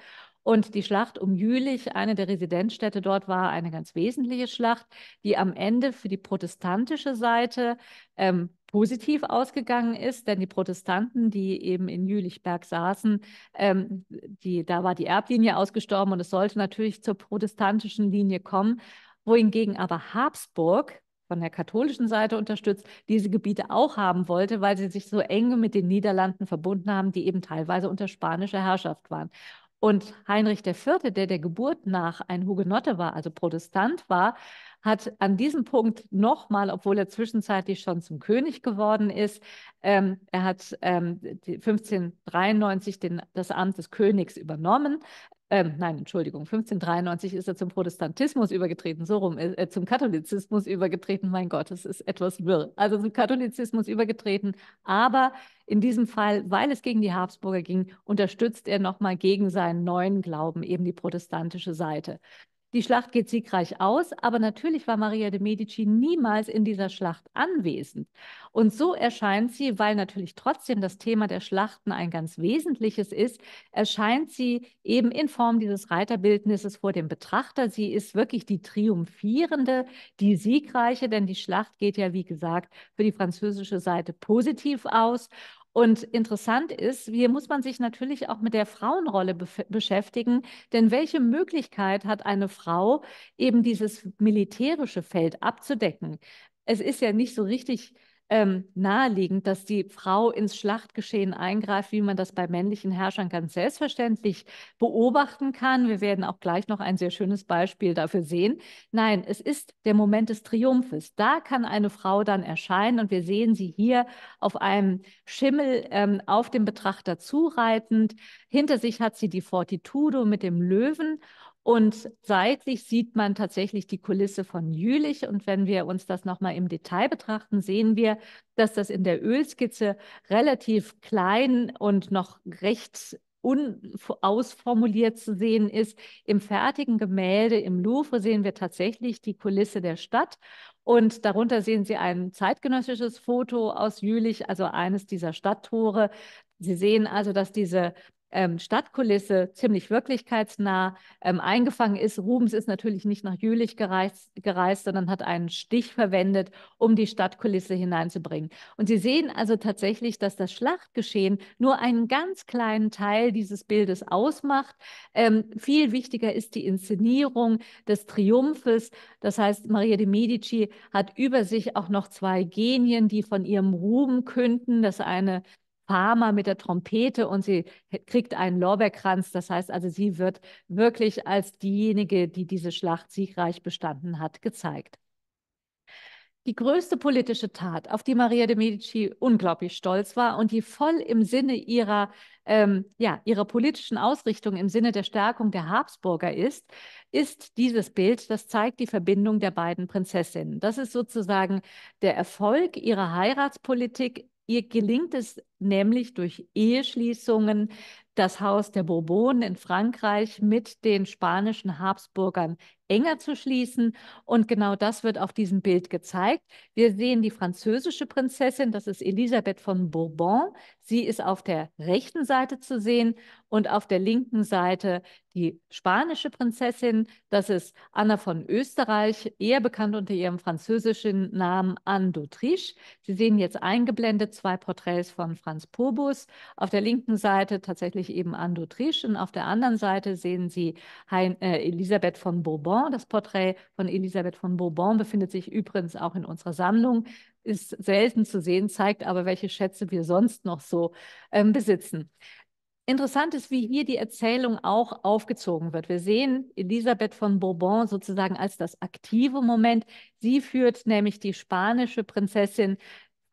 Und die Schlacht um Jülich, eine der Residenzstädte dort, war eine ganz wesentliche Schlacht, die am Ende für die protestantische Seite ähm, positiv ausgegangen ist, denn die Protestanten, die eben in Jülichberg saßen, ähm, die, da war die Erblinie ausgestorben und es sollte natürlich zur protestantischen Linie kommen, wohingegen aber Habsburg von der katholischen Seite unterstützt, diese Gebiete auch haben wollte, weil sie sich so eng mit den Niederlanden verbunden haben, die eben teilweise unter spanischer Herrschaft waren. Und Heinrich IV., der der Geburt nach ein Hugenotte war, also Protestant war, hat an diesem Punkt nochmal, obwohl er zwischenzeitlich schon zum König geworden ist, ähm, er hat ähm, 1593 den, das Amt des Königs übernommen. Ähm, nein, Entschuldigung, 1593 ist er zum Protestantismus übergetreten, so rum, äh, zum Katholizismus übergetreten, mein Gott, das ist etwas wirr. Also zum Katholizismus übergetreten, aber in diesem Fall, weil es gegen die Habsburger ging, unterstützt er nochmal gegen seinen neuen Glauben eben die protestantische Seite. Die Schlacht geht siegreich aus, aber natürlich war Maria de Medici niemals in dieser Schlacht anwesend. Und so erscheint sie, weil natürlich trotzdem das Thema der Schlachten ein ganz wesentliches ist, erscheint sie eben in Form dieses Reiterbildnisses vor dem Betrachter. Sie ist wirklich die Triumphierende, die Siegreiche, denn die Schlacht geht ja, wie gesagt, für die französische Seite positiv aus. Und interessant ist, hier muss man sich natürlich auch mit der Frauenrolle beschäftigen, denn welche Möglichkeit hat eine Frau, eben dieses militärische Feld abzudecken? Es ist ja nicht so richtig ähm, naheliegend, dass die Frau ins Schlachtgeschehen eingreift, wie man das bei männlichen Herrschern ganz selbstverständlich beobachten kann. Wir werden auch gleich noch ein sehr schönes Beispiel dafür sehen. Nein, es ist der Moment des Triumphes. Da kann eine Frau dann erscheinen und wir sehen sie hier auf einem Schimmel ähm, auf dem Betrachter zureitend. Hinter sich hat sie die Fortitudo mit dem Löwen und seitlich sieht man tatsächlich die Kulisse von Jülich. Und wenn wir uns das nochmal im Detail betrachten, sehen wir, dass das in der Ölskizze relativ klein und noch recht unausformuliert zu sehen ist. Im fertigen Gemälde im Louvre sehen wir tatsächlich die Kulisse der Stadt und darunter sehen Sie ein zeitgenössisches Foto aus Jülich, also eines dieser Stadttore. Sie sehen also, dass diese ähm, Stadtkulisse ziemlich wirklichkeitsnah ähm, eingefangen ist. Rubens ist natürlich nicht nach Jülich gereist, gereist, sondern hat einen Stich verwendet, um die Stadtkulisse hineinzubringen. Und Sie sehen also tatsächlich, dass das Schlachtgeschehen nur einen ganz kleinen Teil dieses Bildes ausmacht. Ähm, viel wichtiger ist die Inszenierung des Triumphes. Das heißt, Maria de Medici hat über sich auch noch zwei Genien, die von ihrem Ruhm künden. Das eine Farmer mit der Trompete und sie kriegt einen Lorbeerkranz. Das heißt also, sie wird wirklich als diejenige, die diese Schlacht siegreich bestanden hat, gezeigt. Die größte politische Tat, auf die Maria de Medici unglaublich stolz war und die voll im Sinne ihrer, ähm, ja, ihrer politischen Ausrichtung, im Sinne der Stärkung der Habsburger ist, ist dieses Bild, das zeigt die Verbindung der beiden Prinzessinnen. Das ist sozusagen der Erfolg ihrer Heiratspolitik Ihr gelingt es nämlich durch Eheschließungen, das Haus der Bourbonen in Frankreich mit den spanischen Habsburgern enger zu schließen. Und genau das wird auf diesem Bild gezeigt. Wir sehen die französische Prinzessin, das ist Elisabeth von Bourbon. Sie ist auf der rechten Seite zu sehen und auf der linken Seite die spanische Prinzessin, das ist Anna von Österreich, eher bekannt unter ihrem französischen Namen Anne d'Autriche. Sie sehen jetzt eingeblendet zwei Porträts von Franz Pobus. auf der linken Seite tatsächlich sich eben Ando Trisch und auf der anderen Seite sehen Sie Hein, äh, Elisabeth von Bourbon. Das Porträt von Elisabeth von Bourbon befindet sich übrigens auch in unserer Sammlung, ist selten zu sehen, zeigt aber, welche Schätze wir sonst noch so ähm, besitzen. Interessant ist, wie hier die Erzählung auch aufgezogen wird. Wir sehen Elisabeth von Bourbon sozusagen als das aktive Moment. Sie führt nämlich die spanische Prinzessin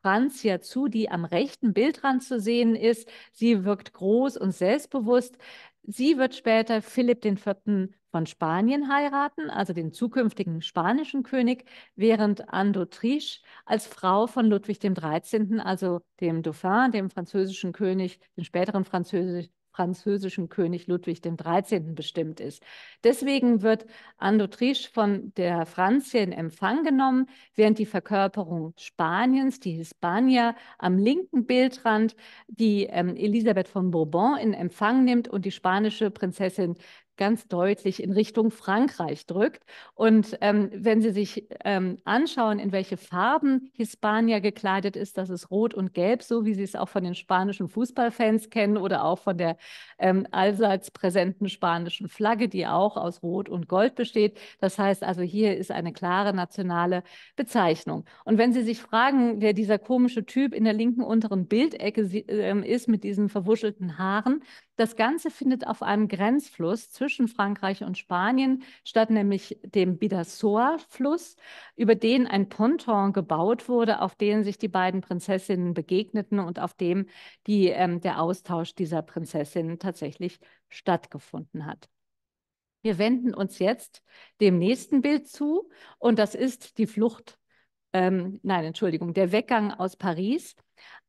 Franzia zu, die am rechten Bildrand zu sehen ist. Sie wirkt groß und selbstbewusst. Sie wird später Philipp IV. von Spanien heiraten, also den zukünftigen spanischen König, während Anne d'Autriche als Frau von Ludwig XIII., also dem Dauphin, dem französischen König, dem späteren französisch, französischen König Ludwig XIII. bestimmt ist. Deswegen wird Andotriche von der Franzia in Empfang genommen, während die Verkörperung Spaniens, die Hispania, am linken Bildrand die ähm, Elisabeth von Bourbon in Empfang nimmt und die spanische Prinzessin ganz deutlich in Richtung Frankreich drückt. Und ähm, wenn Sie sich ähm, anschauen, in welche Farben Hispania gekleidet ist, das ist rot und gelb, so wie Sie es auch von den spanischen Fußballfans kennen oder auch von der ähm, allseits präsenten spanischen Flagge, die auch aus rot und gold besteht. Das heißt also, hier ist eine klare nationale Bezeichnung. Und wenn Sie sich fragen, wer dieser komische Typ in der linken unteren Bildecke äh, ist mit diesen verwuschelten Haaren, das Ganze findet auf einem Grenzfluss zwischen zwischen Frankreich und Spanien statt nämlich dem Bidassoa-Fluss, über den ein Ponton gebaut wurde, auf den sich die beiden Prinzessinnen begegneten und auf dem die, ähm, der Austausch dieser Prinzessinnen tatsächlich stattgefunden hat. Wir wenden uns jetzt dem nächsten Bild zu und das ist die Flucht, ähm, nein, Entschuldigung, der Weggang aus Paris.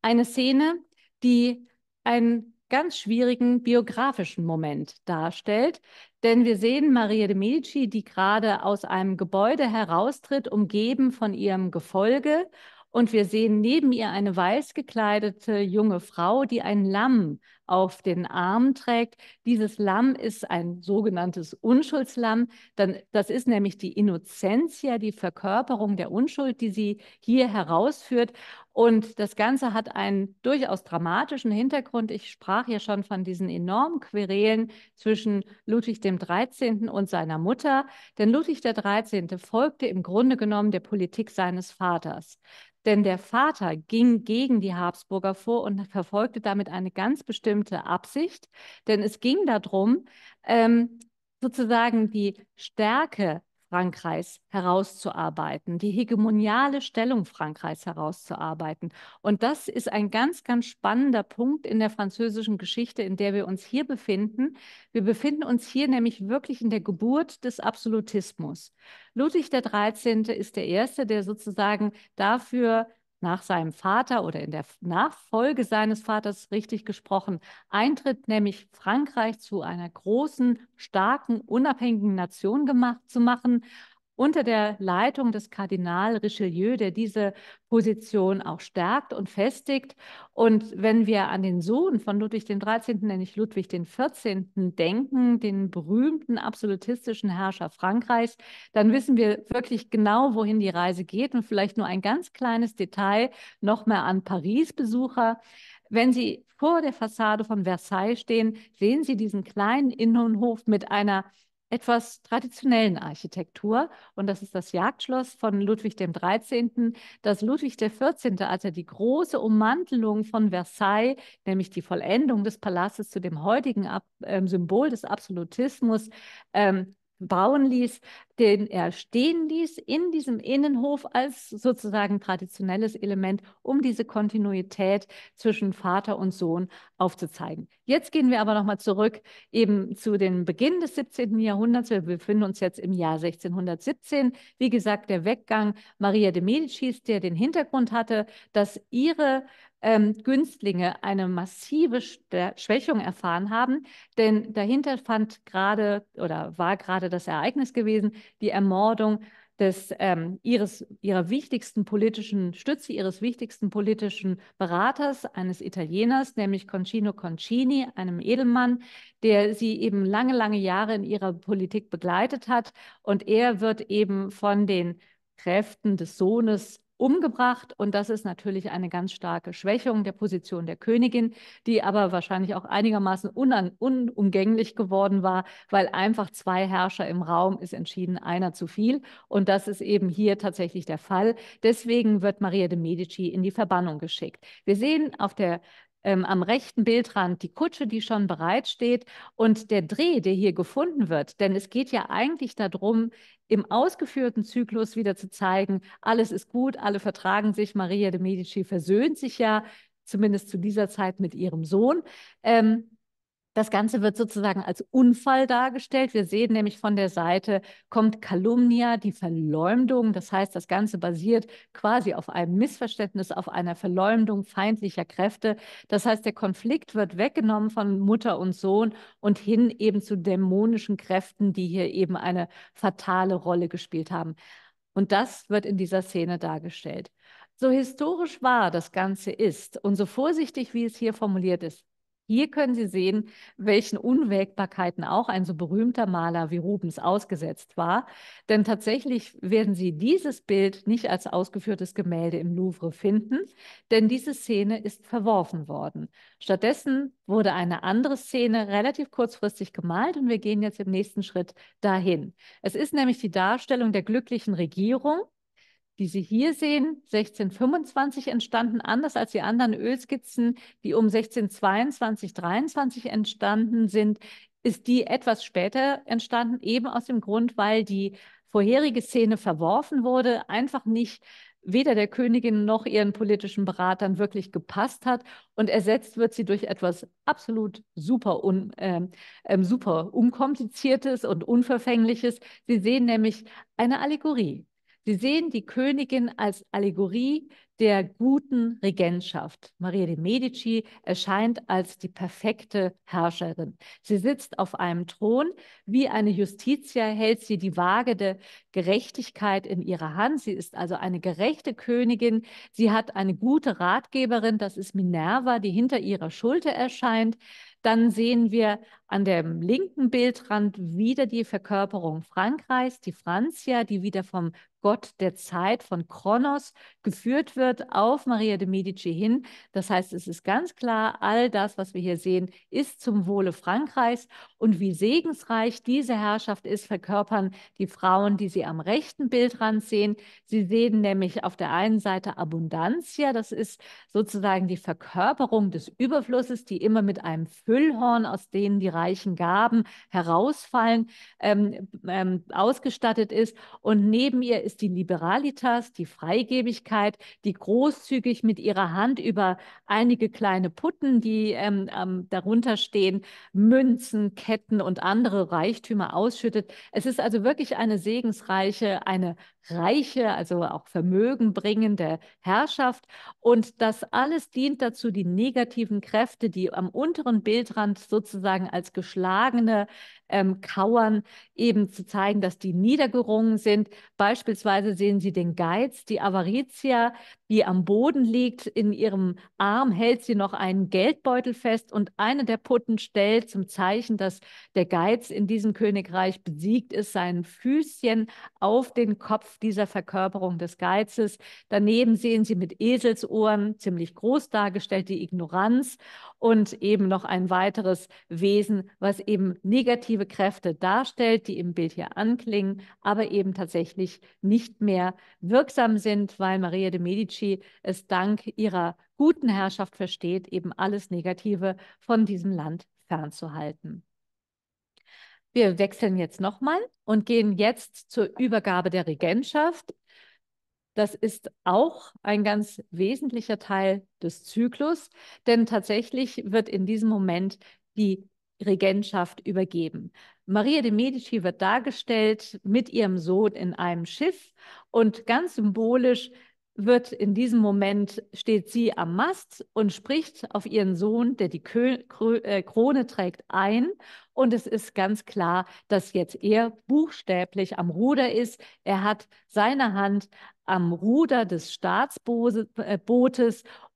Eine Szene, die ein ganz schwierigen biografischen Moment darstellt. Denn wir sehen Maria de Medici, die gerade aus einem Gebäude heraustritt, umgeben von ihrem Gefolge. Und wir sehen neben ihr eine weiß gekleidete junge Frau, die ein Lamm auf den Arm trägt. Dieses Lamm ist ein sogenanntes Unschuldslamm. Dann, das ist nämlich die Innozentia, die Verkörperung der Unschuld, die sie hier herausführt. Und das Ganze hat einen durchaus dramatischen Hintergrund. Ich sprach ja schon von diesen enormen Querelen zwischen Ludwig dem 13. und seiner Mutter. Denn Ludwig der 13. folgte im Grunde genommen der Politik seines Vaters. Denn der Vater ging gegen die Habsburger vor und verfolgte damit eine ganz bestimmte bestimmte Absicht, denn es ging darum, ähm, sozusagen die Stärke Frankreichs herauszuarbeiten, die hegemoniale Stellung Frankreichs herauszuarbeiten. Und das ist ein ganz, ganz spannender Punkt in der französischen Geschichte, in der wir uns hier befinden. Wir befinden uns hier nämlich wirklich in der Geburt des Absolutismus. Ludwig XIII. ist der Erste, der sozusagen dafür nach seinem Vater oder in der Nachfolge seines Vaters richtig gesprochen eintritt, nämlich Frankreich zu einer großen, starken, unabhängigen Nation gemacht zu machen unter der Leitung des Kardinal Richelieu, der diese Position auch stärkt und festigt. Und wenn wir an den Sohn von Ludwig XIII., nämlich Ludwig XIV., denken, den berühmten absolutistischen Herrscher Frankreichs, dann wissen wir wirklich genau, wohin die Reise geht. Und vielleicht nur ein ganz kleines Detail nochmal an Paris-Besucher. Wenn Sie vor der Fassade von Versailles stehen, sehen Sie diesen kleinen Innenhof mit einer etwas traditionellen Architektur. Und das ist das Jagdschloss von Ludwig XIII., Das Ludwig XIV., 14. hatte die große Ummantelung von Versailles, nämlich die Vollendung des Palastes zu dem heutigen Ab äh, Symbol des Absolutismus, ähm, bauen ließ, den er stehen ließ in diesem Innenhof als sozusagen traditionelles Element, um diese Kontinuität zwischen Vater und Sohn aufzuzeigen. Jetzt gehen wir aber nochmal zurück eben zu dem Beginn des 17. Jahrhunderts. Wir befinden uns jetzt im Jahr 1617. Wie gesagt, der Weggang Maria de Medicis, der den Hintergrund hatte, dass ihre ähm, Günstlinge eine massive Schwächung erfahren haben, denn dahinter fand gerade oder war gerade das Ereignis gewesen, die Ermordung des, ähm, ihres, ihrer wichtigsten politischen Stütze, ihres wichtigsten politischen Beraters, eines Italieners, nämlich Concino Concini, einem Edelmann, der sie eben lange, lange Jahre in ihrer Politik begleitet hat. Und er wird eben von den Kräften des Sohnes umgebracht. Und das ist natürlich eine ganz starke Schwächung der Position der Königin, die aber wahrscheinlich auch einigermaßen unumgänglich geworden war, weil einfach zwei Herrscher im Raum ist entschieden einer zu viel. Und das ist eben hier tatsächlich der Fall. Deswegen wird Maria de Medici in die Verbannung geschickt. Wir sehen auf der ähm, am rechten Bildrand die Kutsche, die schon bereitsteht und der Dreh, der hier gefunden wird. Denn es geht ja eigentlich darum, im ausgeführten Zyklus wieder zu zeigen, alles ist gut, alle vertragen sich, Maria de Medici versöhnt sich ja zumindest zu dieser Zeit mit ihrem Sohn. Ähm, das Ganze wird sozusagen als Unfall dargestellt. Wir sehen nämlich von der Seite kommt Kalumnia, die Verleumdung. Das heißt, das Ganze basiert quasi auf einem Missverständnis, auf einer Verleumdung feindlicher Kräfte. Das heißt, der Konflikt wird weggenommen von Mutter und Sohn und hin eben zu dämonischen Kräften, die hier eben eine fatale Rolle gespielt haben. Und das wird in dieser Szene dargestellt. So historisch wahr das Ganze ist und so vorsichtig, wie es hier formuliert ist, hier können Sie sehen, welchen Unwägbarkeiten auch ein so berühmter Maler wie Rubens ausgesetzt war. Denn tatsächlich werden Sie dieses Bild nicht als ausgeführtes Gemälde im Louvre finden, denn diese Szene ist verworfen worden. Stattdessen wurde eine andere Szene relativ kurzfristig gemalt und wir gehen jetzt im nächsten Schritt dahin. Es ist nämlich die Darstellung der glücklichen Regierung die Sie hier sehen, 1625 entstanden, anders als die anderen Ölskizzen, die um 1622, 23 entstanden sind, ist die etwas später entstanden, eben aus dem Grund, weil die vorherige Szene verworfen wurde, einfach nicht weder der Königin noch ihren politischen Beratern wirklich gepasst hat und ersetzt wird sie durch etwas absolut super, un, äh, super unkompliziertes und unverfängliches. Sie sehen nämlich eine Allegorie. Sie sehen die Königin als Allegorie der guten Regentschaft. Maria de Medici erscheint als die perfekte Herrscherin. Sie sitzt auf einem Thron. Wie eine Justitia hält sie die Waage der Gerechtigkeit in ihrer Hand. Sie ist also eine gerechte Königin. Sie hat eine gute Ratgeberin. Das ist Minerva, die hinter ihrer Schulter erscheint. Dann sehen wir an dem linken Bildrand wieder die Verkörperung Frankreichs, die Francia, die wieder vom Gott der Zeit von Kronos geführt wird auf Maria de Medici hin. Das heißt, es ist ganz klar, all das, was wir hier sehen, ist zum Wohle Frankreichs. Und wie segensreich diese Herrschaft ist, verkörpern die Frauen, die Sie am rechten Bildrand sehen. Sie sehen nämlich auf der einen Seite Abundantia, das ist sozusagen die Verkörperung des Überflusses, die immer mit einem Füllhorn, aus denen die reichen Gaben herausfallen, ähm, ähm, ausgestattet ist. Und neben ihr ist ist die Liberalitas, die Freigebigkeit, die großzügig mit ihrer Hand über einige kleine Putten, die ähm, ähm, darunter stehen, Münzen, Ketten und andere Reichtümer ausschüttet. Es ist also wirklich eine segensreiche, eine reiche, also auch Vermögen bringende Herrschaft. Und das alles dient dazu, die negativen Kräfte, die am unteren Bildrand sozusagen als geschlagene ähm, kauern, eben zu zeigen, dass die niedergerungen sind. Beispielsweise Beispielsweise sehen Sie den Geiz, die Avaritia, die am Boden liegt. In ihrem Arm hält sie noch einen Geldbeutel fest und eine der Putten stellt zum Zeichen, dass der Geiz in diesem Königreich besiegt ist, sein Füßchen auf den Kopf dieser Verkörperung des Geizes. Daneben sehen Sie mit Eselsohren, ziemlich groß dargestellt, die Ignoranz und eben noch ein weiteres Wesen, was eben negative Kräfte darstellt, die im Bild hier anklingen, aber eben tatsächlich nicht mehr wirksam sind, weil Maria de Medici Medici es dank ihrer guten Herrschaft versteht, eben alles Negative von diesem Land fernzuhalten. Wir wechseln jetzt nochmal und gehen jetzt zur Übergabe der Regentschaft. Das ist auch ein ganz wesentlicher Teil des Zyklus, denn tatsächlich wird in diesem Moment die Regentschaft übergeben. Maria de Medici wird dargestellt mit ihrem Sohn in einem Schiff und ganz symbolisch wird in diesem Moment steht sie am Mast und spricht auf ihren Sohn, der die Kö Krö äh, Krone trägt, ein. Und es ist ganz klar, dass jetzt er buchstäblich am Ruder ist. Er hat seine Hand am Ruder des Staatsbootes äh,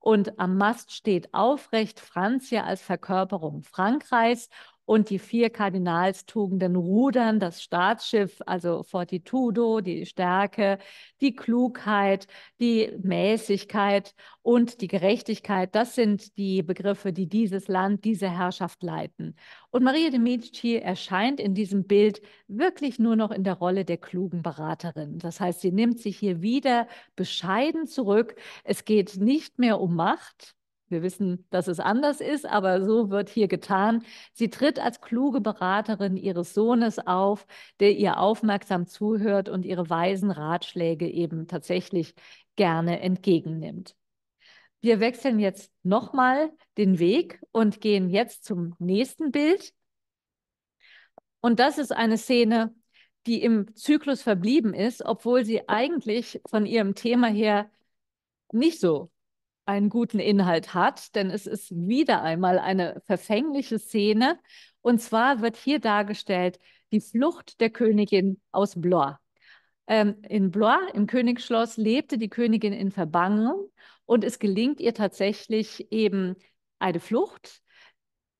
und am Mast steht aufrecht Franzia als Verkörperung Frankreichs und die vier Kardinalstugenden rudern das Staatsschiff, also Fortitudo, die Stärke, die Klugheit, die Mäßigkeit und die Gerechtigkeit. Das sind die Begriffe, die dieses Land, diese Herrschaft leiten. Und Maria de Medici erscheint in diesem Bild wirklich nur noch in der Rolle der klugen Beraterin. Das heißt, sie nimmt sich hier wieder bescheiden zurück. Es geht nicht mehr um Macht, wir wissen, dass es anders ist, aber so wird hier getan. Sie tritt als kluge Beraterin ihres Sohnes auf, der ihr aufmerksam zuhört und ihre weisen Ratschläge eben tatsächlich gerne entgegennimmt. Wir wechseln jetzt nochmal den Weg und gehen jetzt zum nächsten Bild. Und das ist eine Szene, die im Zyklus verblieben ist, obwohl sie eigentlich von ihrem Thema her nicht so einen guten Inhalt hat, denn es ist wieder einmal eine verfängliche Szene. Und zwar wird hier dargestellt die Flucht der Königin aus Blois. Ähm, in Blois, im Königsschloss, lebte die Königin in Verbannung und es gelingt ihr tatsächlich eben eine Flucht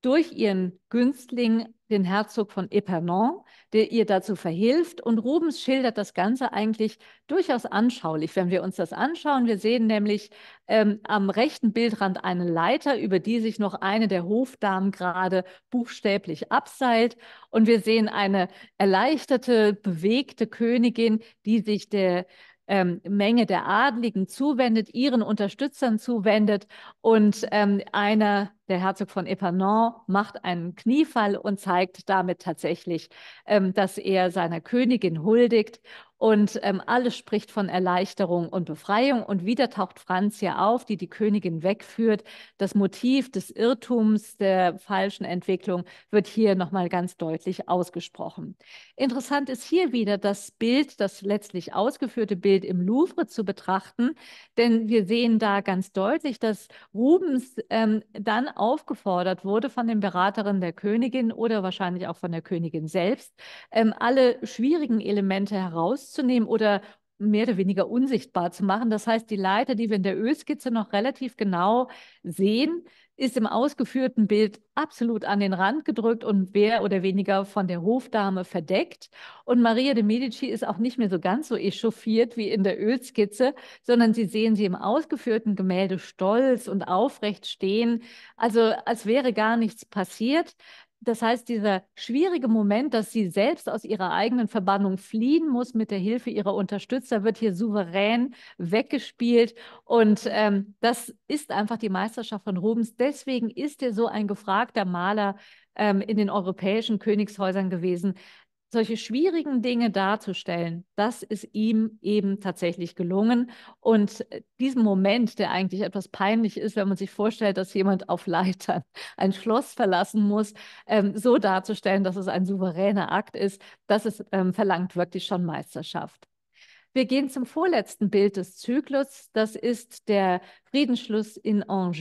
durch ihren Günstling, den Herzog von Epernon, der ihr dazu verhilft. Und Rubens schildert das Ganze eigentlich durchaus anschaulich, wenn wir uns das anschauen. Wir sehen nämlich ähm, am rechten Bildrand eine Leiter, über die sich noch eine der Hofdamen gerade buchstäblich abseilt. Und wir sehen eine erleichterte, bewegte Königin, die sich der ähm, Menge der Adligen zuwendet, ihren Unterstützern zuwendet. Und ähm, einer, der Herzog von Epernon, macht einen Kniefall und zeigt damit tatsächlich, ähm, dass er seiner Königin huldigt. Und ähm, alles spricht von Erleichterung und Befreiung. Und wieder taucht Franz hier auf, die die Königin wegführt. Das Motiv des Irrtums, der falschen Entwicklung wird hier nochmal ganz deutlich ausgesprochen. Interessant ist hier wieder das Bild, das letztlich ausgeführte Bild im Louvre zu betrachten. Denn wir sehen da ganz deutlich, dass Rubens ähm, dann aufgefordert wurde von den Beraterinnen der Königin oder wahrscheinlich auch von der Königin selbst, ähm, alle schwierigen Elemente herauszufinden zu oder mehr oder weniger unsichtbar zu machen. Das heißt, die Leiter, die wir in der Ölskizze noch relativ genau sehen, ist im ausgeführten Bild absolut an den Rand gedrückt und mehr oder weniger von der Hofdame verdeckt. Und Maria de Medici ist auch nicht mehr so ganz so echauffiert wie in der Ölskizze, sondern Sie sehen sie im ausgeführten Gemälde stolz und aufrecht stehen, also als wäre gar nichts passiert. Das heißt, dieser schwierige Moment, dass sie selbst aus ihrer eigenen Verbannung fliehen muss mit der Hilfe ihrer Unterstützer, wird hier souverän weggespielt. Und ähm, das ist einfach die Meisterschaft von Rubens. Deswegen ist er so ein gefragter Maler ähm, in den europäischen Königshäusern gewesen, solche schwierigen Dinge darzustellen, das ist ihm eben tatsächlich gelungen. Und äh, diesen Moment, der eigentlich etwas peinlich ist, wenn man sich vorstellt, dass jemand auf Leitern ein Schloss verlassen muss, ähm, so darzustellen, dass es ein souveräner Akt ist, das ist, ähm, verlangt wirklich schon Meisterschaft. Wir gehen zum vorletzten Bild des Zyklus. Das ist der Friedensschluss in Angers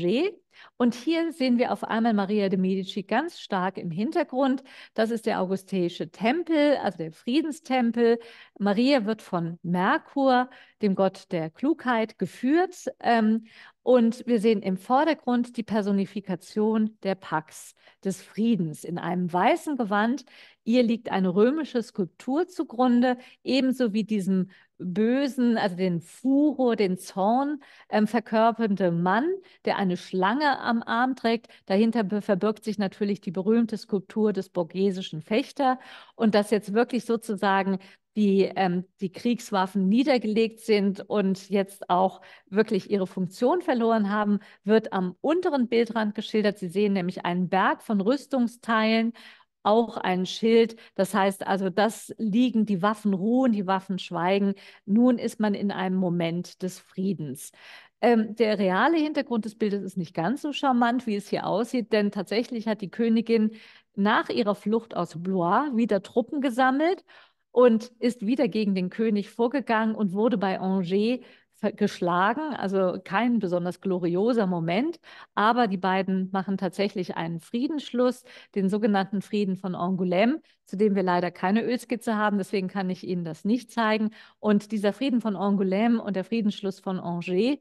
und hier sehen wir auf einmal Maria de Medici ganz stark im Hintergrund. Das ist der augusteische Tempel, also der Friedenstempel. Maria wird von Merkur, dem Gott der Klugheit, geführt. Ähm, und wir sehen im Vordergrund die Personifikation der Pax, des Friedens, in einem weißen Gewand. Ihr liegt eine römische Skulptur zugrunde, ebenso wie diesem bösen, also den Furor, den Zorn ähm, verkörpernde Mann, der eine Schlange am Arm trägt. Dahinter verbirgt sich natürlich die berühmte Skulptur des borghesischen Fechter. Und das jetzt wirklich sozusagen die ähm, die Kriegswaffen niedergelegt sind und jetzt auch wirklich ihre Funktion verloren haben, wird am unteren Bildrand geschildert. Sie sehen nämlich einen Berg von Rüstungsteilen, auch ein Schild. Das heißt also, das liegen, die Waffen ruhen, die Waffen schweigen. Nun ist man in einem Moment des Friedens. Ähm, der reale Hintergrund des Bildes ist nicht ganz so charmant, wie es hier aussieht, denn tatsächlich hat die Königin nach ihrer Flucht aus Blois wieder Truppen gesammelt und ist wieder gegen den König vorgegangen und wurde bei Angers geschlagen, also kein besonders glorioser Moment, aber die beiden machen tatsächlich einen Friedensschluss, den sogenannten Frieden von Angoulême, zu dem wir leider keine Ölskizze haben, deswegen kann ich Ihnen das nicht zeigen. Und dieser Frieden von Angoulême und der Friedensschluss von Angers,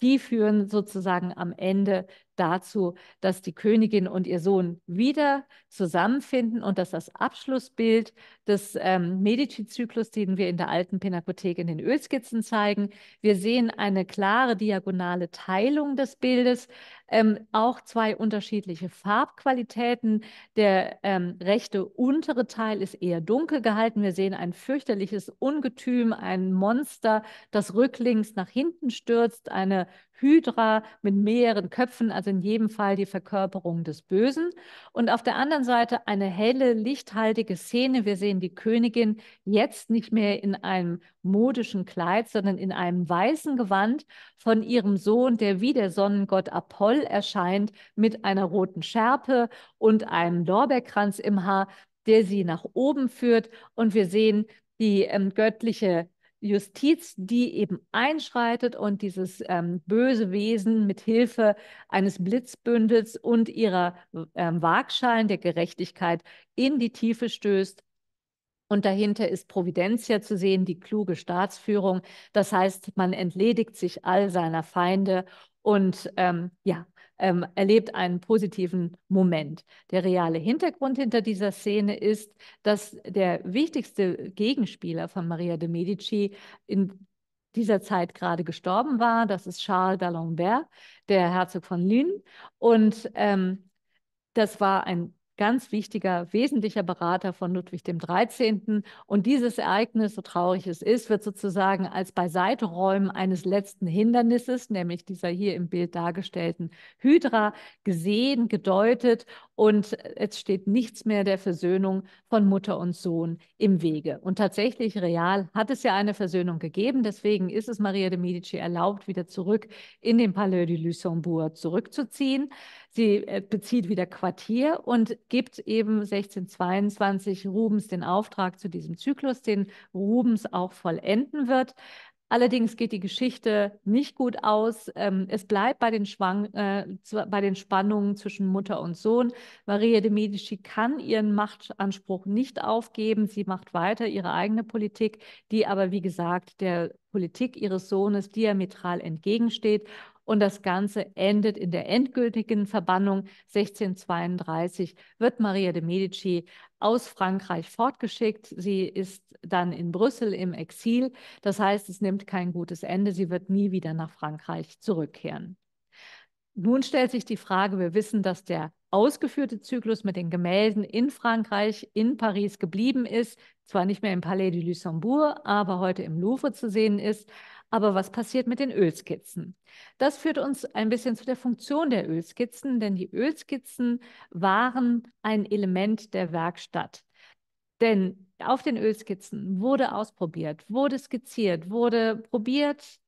die führen sozusagen am Ende dazu, dass die Königin und ihr Sohn wieder zusammenfinden und dass das Abschlussbild des ähm, Medici-Zyklus, den wir in der alten Pinakothek in den Ölskizzen zeigen, wir sehen eine klare diagonale Teilung des Bildes, ähm, auch zwei unterschiedliche Farbqualitäten. Der ähm, rechte untere Teil ist eher dunkel gehalten. Wir sehen ein fürchterliches Ungetüm, ein Monster, das rücklings nach hinten stürzt, eine Hydra mit mehreren Köpfen, also in jedem Fall die Verkörperung des Bösen. Und auf der anderen Seite eine helle, lichthaltige Szene. Wir sehen die Königin jetzt nicht mehr in einem modischen Kleid, sondern in einem weißen Gewand von ihrem Sohn, der wie der Sonnengott Apoll erscheint, mit einer roten Schärpe und einem Lorbeerkranz im Haar, der sie nach oben führt. Und wir sehen die ähm, göttliche Justiz, die eben einschreitet und dieses ähm, böse Wesen mit Hilfe eines Blitzbündels und ihrer ähm, Waagschalen der Gerechtigkeit in die Tiefe stößt. Und dahinter ist Providentia zu sehen, die kluge Staatsführung. Das heißt, man entledigt sich all seiner Feinde und ähm, ja, ähm, erlebt einen positiven Moment. Der reale Hintergrund hinter dieser Szene ist, dass der wichtigste Gegenspieler von Maria de Medici in dieser Zeit gerade gestorben war. Das ist Charles d'Alembert, der Herzog von Lyon. Und ähm, das war ein ganz wichtiger, wesentlicher Berater von Ludwig dem 13. Und dieses Ereignis, so traurig es ist, wird sozusagen als Beiseiteräumen eines letzten Hindernisses, nämlich dieser hier im Bild dargestellten Hydra, gesehen, gedeutet und es steht nichts mehr der Versöhnung von Mutter und Sohn im Wege. Und tatsächlich, real hat es ja eine Versöhnung gegeben, deswegen ist es Maria de Medici erlaubt, wieder zurück in den Palais de Luxembourg zurückzuziehen. Sie äh, bezieht wieder Quartier und gibt eben 1622 Rubens den Auftrag zu diesem Zyklus, den Rubens auch vollenden wird. Allerdings geht die Geschichte nicht gut aus. Ähm, es bleibt bei den, Schwang, äh, bei den Spannungen zwischen Mutter und Sohn. Maria de Medici kann ihren Machtanspruch nicht aufgeben. Sie macht weiter ihre eigene Politik, die aber, wie gesagt, der Politik ihres Sohnes diametral entgegensteht und das Ganze endet in der endgültigen Verbannung. 1632 wird Maria de Medici aus Frankreich fortgeschickt. Sie ist dann in Brüssel im Exil. Das heißt, es nimmt kein gutes Ende. Sie wird nie wieder nach Frankreich zurückkehren. Nun stellt sich die Frage, wir wissen, dass der ausgeführte Zyklus mit den Gemälden in Frankreich, in Paris geblieben ist, zwar nicht mehr im Palais du Luxembourg, aber heute im Louvre zu sehen ist. Aber was passiert mit den Ölskizzen? Das führt uns ein bisschen zu der Funktion der Ölskizzen, denn die Ölskizzen waren ein Element der Werkstatt. Denn auf den Ölskizzen wurde ausprobiert, wurde skizziert, wurde probiert,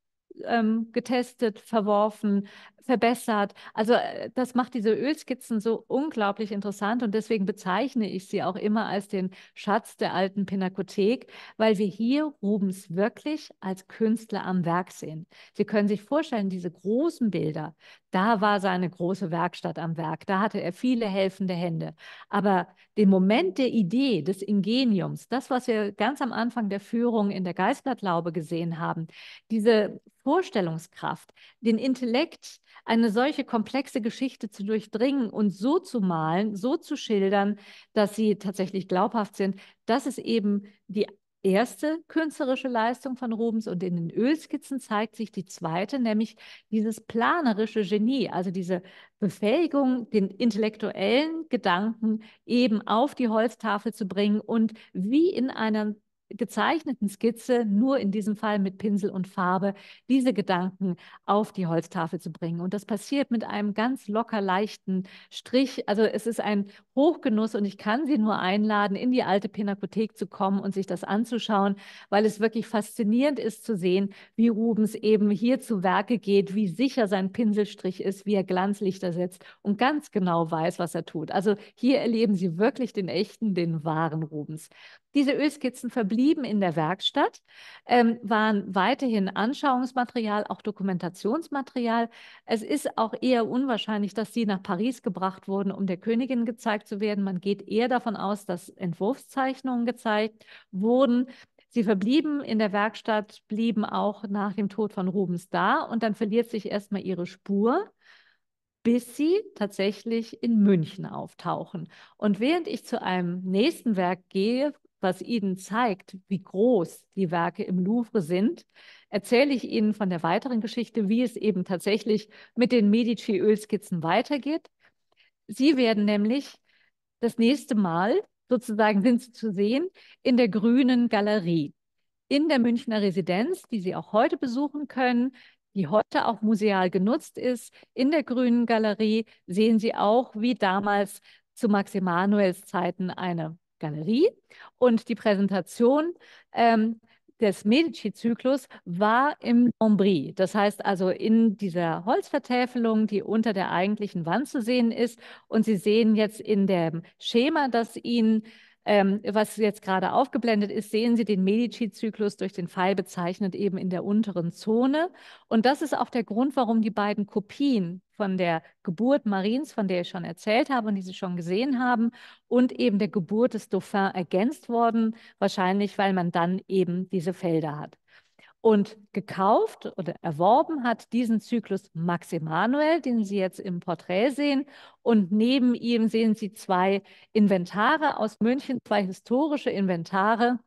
ähm, getestet, verworfen, verbessert. Also äh, das macht diese Ölskizzen so unglaublich interessant und deswegen bezeichne ich sie auch immer als den Schatz der alten Pinakothek, weil wir hier Rubens wirklich als Künstler am Werk sehen. Sie können sich vorstellen, diese großen Bilder, da war seine große Werkstatt am Werk, da hatte er viele helfende Hände. Aber den Moment der Idee, des Ingeniums, das, was wir ganz am Anfang der Führung in der Geistblattlaube gesehen haben, diese Vorstellungskraft, den Intellekt, eine solche komplexe Geschichte zu durchdringen und so zu malen, so zu schildern, dass sie tatsächlich glaubhaft sind, das ist eben die erste künstlerische Leistung von Rubens und in den Ölskizzen zeigt sich die zweite, nämlich dieses planerische Genie, also diese Befähigung, den intellektuellen Gedanken eben auf die Holztafel zu bringen und wie in einer gezeichneten Skizze, nur in diesem Fall mit Pinsel und Farbe, diese Gedanken auf die Holztafel zu bringen. Und das passiert mit einem ganz locker leichten Strich. Also es ist ein Hochgenuss und ich kann Sie nur einladen, in die alte Pinakothek zu kommen und sich das anzuschauen, weil es wirklich faszinierend ist zu sehen, wie Rubens eben hier zu Werke geht, wie sicher sein Pinselstrich ist, wie er Glanzlichter setzt und ganz genau weiß, was er tut. Also hier erleben Sie wirklich den echten, den wahren Rubens. Diese Ölskizzen verblieben in der Werkstatt, ähm, waren weiterhin Anschauungsmaterial, auch Dokumentationsmaterial. Es ist auch eher unwahrscheinlich, dass sie nach Paris gebracht wurden, um der Königin gezeigt zu werden. Man geht eher davon aus, dass Entwurfszeichnungen gezeigt wurden. Sie verblieben in der Werkstatt, blieben auch nach dem Tod von Rubens da und dann verliert sich erstmal ihre Spur bis sie tatsächlich in München auftauchen. Und während ich zu einem nächsten Werk gehe, was Ihnen zeigt, wie groß die Werke im Louvre sind, erzähle ich Ihnen von der weiteren Geschichte, wie es eben tatsächlich mit den Medici-Ölskizzen weitergeht. Sie werden nämlich das nächste Mal, sozusagen sind Sie zu sehen, in der grünen Galerie in der Münchner Residenz, die Sie auch heute besuchen können, die heute auch museal genutzt ist. In der Grünen Galerie sehen Sie auch, wie damals zu Max Emanuels Zeiten eine Galerie. Und die Präsentation ähm, des Medici-Zyklus war im Lombri. Das heißt also in dieser Holzvertäfelung, die unter der eigentlichen Wand zu sehen ist. Und Sie sehen jetzt in dem Schema, das Ihnen ähm, was jetzt gerade aufgeblendet ist, sehen Sie den Medici-Zyklus durch den Pfeil bezeichnet eben in der unteren Zone. Und das ist auch der Grund, warum die beiden Kopien von der Geburt Mariens, von der ich schon erzählt habe und die Sie schon gesehen haben, und eben der Geburt des Dauphin ergänzt worden, wahrscheinlich weil man dann eben diese Felder hat. Und gekauft oder erworben hat diesen Zyklus Max Emanuel, den Sie jetzt im Porträt sehen. Und neben ihm sehen Sie zwei Inventare aus München, zwei historische Inventare.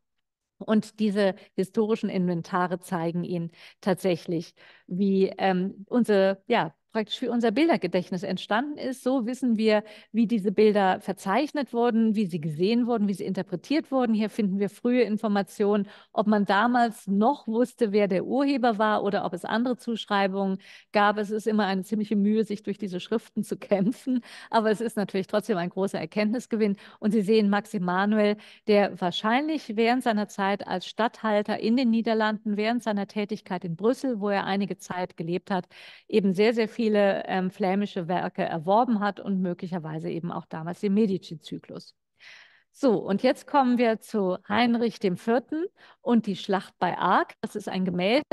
Und diese historischen Inventare zeigen Ihnen tatsächlich, wie ähm, unsere ja, praktisch für unser Bildergedächtnis entstanden ist. So wissen wir, wie diese Bilder verzeichnet wurden, wie sie gesehen wurden, wie sie interpretiert wurden. Hier finden wir frühe Informationen, ob man damals noch wusste, wer der Urheber war oder ob es andere Zuschreibungen gab. Es ist immer eine ziemliche Mühe, sich durch diese Schriften zu kämpfen, aber es ist natürlich trotzdem ein großer Erkenntnisgewinn. Und Sie sehen Max Emanuel, der wahrscheinlich während seiner Zeit als Statthalter in den Niederlanden, während seiner Tätigkeit in Brüssel, wo er einige Zeit gelebt hat, eben sehr, sehr viel viele ähm, flämische Werke erworben hat und möglicherweise eben auch damals den Medici-Zyklus. So, und jetzt kommen wir zu Heinrich dem Vierten und die Schlacht bei Arc. Das ist ein Gemälde,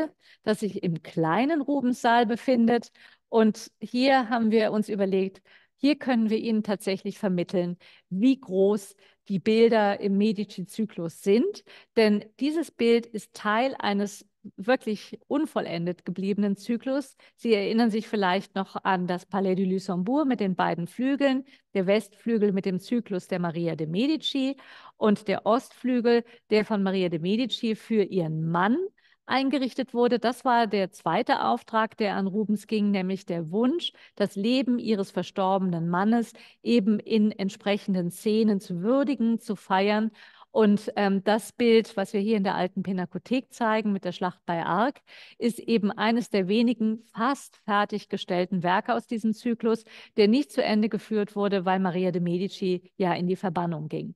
das sich im kleinen Rubenssaal befindet. Und hier haben wir uns überlegt, hier können wir Ihnen tatsächlich vermitteln, wie groß die Bilder im Medici-Zyklus sind. Denn dieses Bild ist Teil eines wirklich unvollendet gebliebenen Zyklus. Sie erinnern sich vielleicht noch an das Palais du Luxembourg mit den beiden Flügeln, der Westflügel mit dem Zyklus der Maria de Medici und der Ostflügel, der von Maria de Medici für ihren Mann eingerichtet wurde. Das war der zweite Auftrag, der an Rubens ging, nämlich der Wunsch, das Leben ihres verstorbenen Mannes eben in entsprechenden Szenen zu würdigen, zu feiern und ähm, das Bild, was wir hier in der alten Pinakothek zeigen mit der Schlacht bei Arc, ist eben eines der wenigen fast fertiggestellten Werke aus diesem Zyklus, der nicht zu Ende geführt wurde, weil Maria de Medici ja in die Verbannung ging.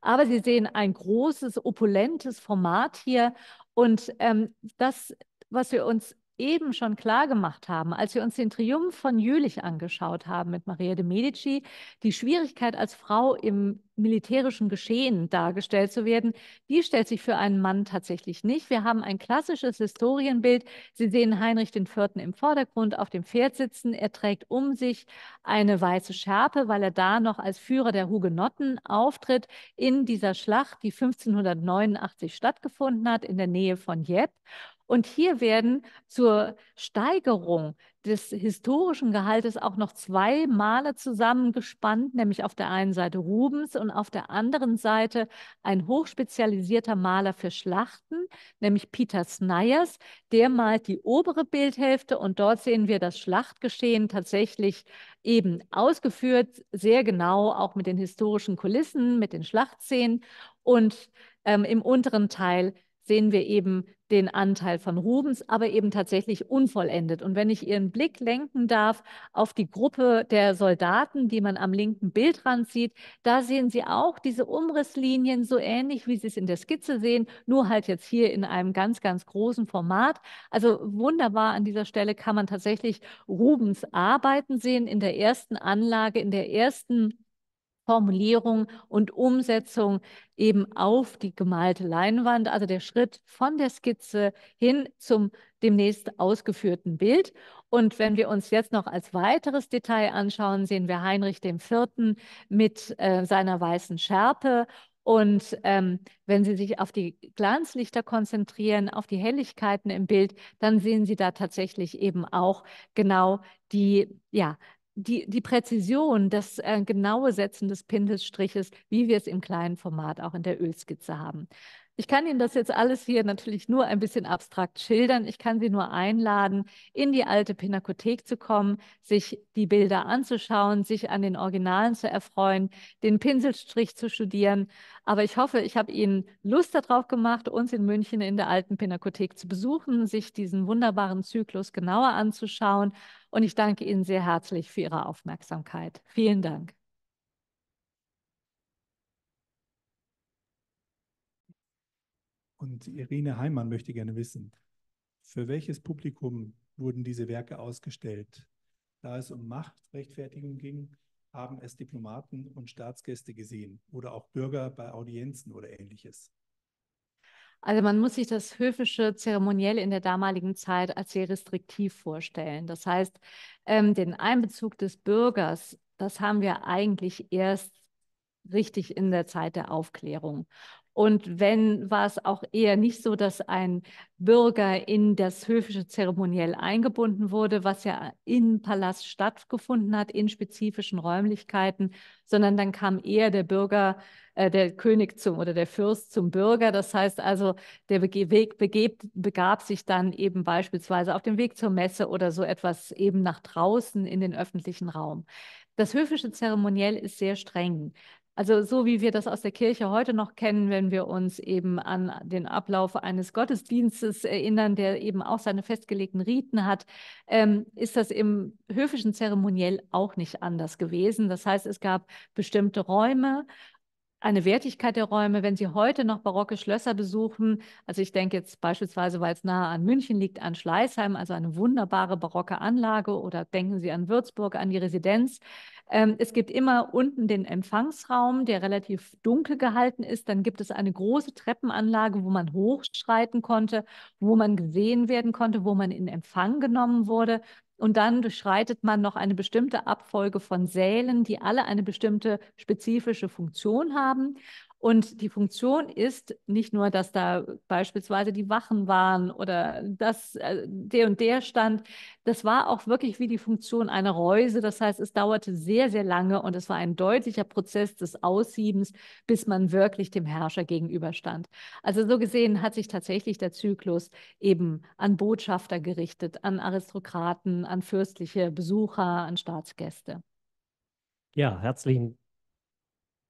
Aber Sie sehen ein großes, opulentes Format hier. Und ähm, das was wir uns eben schon klar gemacht haben, als wir uns den Triumph von Jülich angeschaut haben mit Maria de Medici, die Schwierigkeit als Frau im militärischen Geschehen dargestellt zu werden, die stellt sich für einen Mann tatsächlich nicht. Wir haben ein klassisches Historienbild. Sie sehen Heinrich IV. im Vordergrund auf dem Pferd sitzen. Er trägt um sich eine weiße Schärpe, weil er da noch als Führer der Hugenotten auftritt in dieser Schlacht, die 1589 stattgefunden hat in der Nähe von Dieppe. Und hier werden zur Steigerung des historischen Gehaltes auch noch zwei Male zusammengespannt, nämlich auf der einen Seite Rubens und auf der anderen Seite ein hochspezialisierter Maler für Schlachten, nämlich Peter Snyers. Der malt die obere Bildhälfte und dort sehen wir das Schlachtgeschehen tatsächlich eben ausgeführt, sehr genau, auch mit den historischen Kulissen, mit den Schlachtszenen und ähm, im unteren Teil sehen wir eben den Anteil von Rubens, aber eben tatsächlich unvollendet. Und wenn ich Ihren Blick lenken darf auf die Gruppe der Soldaten, die man am linken Bildrand sieht, da sehen Sie auch diese Umrisslinien so ähnlich, wie Sie es in der Skizze sehen, nur halt jetzt hier in einem ganz, ganz großen Format. Also wunderbar an dieser Stelle kann man tatsächlich Rubens Arbeiten sehen in der ersten Anlage, in der ersten Formulierung und Umsetzung eben auf die gemalte Leinwand, also der Schritt von der Skizze hin zum demnächst ausgeführten Bild. Und wenn wir uns jetzt noch als weiteres Detail anschauen, sehen wir Heinrich IV. mit äh, seiner weißen Schärpe und ähm, wenn Sie sich auf die Glanzlichter konzentrieren, auf die Helligkeiten im Bild, dann sehen Sie da tatsächlich eben auch genau die ja, die, die Präzision, das äh, genaue Setzen des Pinselstriches, wie wir es im kleinen Format auch in der Ölskizze haben. Ich kann Ihnen das jetzt alles hier natürlich nur ein bisschen abstrakt schildern. Ich kann Sie nur einladen, in die alte Pinakothek zu kommen, sich die Bilder anzuschauen, sich an den Originalen zu erfreuen, den Pinselstrich zu studieren. Aber ich hoffe, ich habe Ihnen Lust darauf gemacht, uns in München in der alten Pinakothek zu besuchen, sich diesen wunderbaren Zyklus genauer anzuschauen. Und ich danke Ihnen sehr herzlich für Ihre Aufmerksamkeit. Vielen Dank. Und Irene Heimann möchte gerne wissen, für welches Publikum wurden diese Werke ausgestellt? Da es um Machtrechtfertigung ging, haben es Diplomaten und Staatsgäste gesehen oder auch Bürger bei Audienzen oder ähnliches. Also man muss sich das höfische Zeremoniell in der damaligen Zeit als sehr restriktiv vorstellen. Das heißt, ähm, den Einbezug des Bürgers, das haben wir eigentlich erst richtig in der Zeit der Aufklärung. Und wenn war es auch eher nicht so, dass ein Bürger in das höfische Zeremoniell eingebunden wurde, was ja im Palast stattgefunden hat, in spezifischen Räumlichkeiten, sondern dann kam eher der Bürger, äh, der König zum oder der Fürst zum Bürger. Das heißt also, der Weg begab sich dann eben beispielsweise auf dem Weg zur Messe oder so etwas eben nach draußen in den öffentlichen Raum. Das höfische Zeremoniell ist sehr streng. Also so wie wir das aus der Kirche heute noch kennen, wenn wir uns eben an den Ablauf eines Gottesdienstes erinnern, der eben auch seine festgelegten Riten hat, ähm, ist das im höfischen Zeremoniell auch nicht anders gewesen. Das heißt, es gab bestimmte Räume, eine Wertigkeit der Räume, wenn Sie heute noch barocke Schlösser besuchen. Also ich denke jetzt beispielsweise, weil es nahe an München liegt, an Schleißheim, also eine wunderbare barocke Anlage oder denken Sie an Würzburg, an die Residenz. Ähm, es gibt immer unten den Empfangsraum, der relativ dunkel gehalten ist. Dann gibt es eine große Treppenanlage, wo man hochschreiten konnte, wo man gesehen werden konnte, wo man in Empfang genommen wurde. Und dann durchschreitet man noch eine bestimmte Abfolge von Sälen, die alle eine bestimmte spezifische Funktion haben. Und die Funktion ist nicht nur, dass da beispielsweise die Wachen waren oder dass äh, der und der stand. Das war auch wirklich wie die Funktion einer Reuse. Das heißt, es dauerte sehr, sehr lange und es war ein deutlicher Prozess des Aussiebens, bis man wirklich dem Herrscher gegenüberstand. Also so gesehen hat sich tatsächlich der Zyklus eben an Botschafter gerichtet, an Aristokraten, an fürstliche Besucher, an Staatsgäste. Ja, herzlichen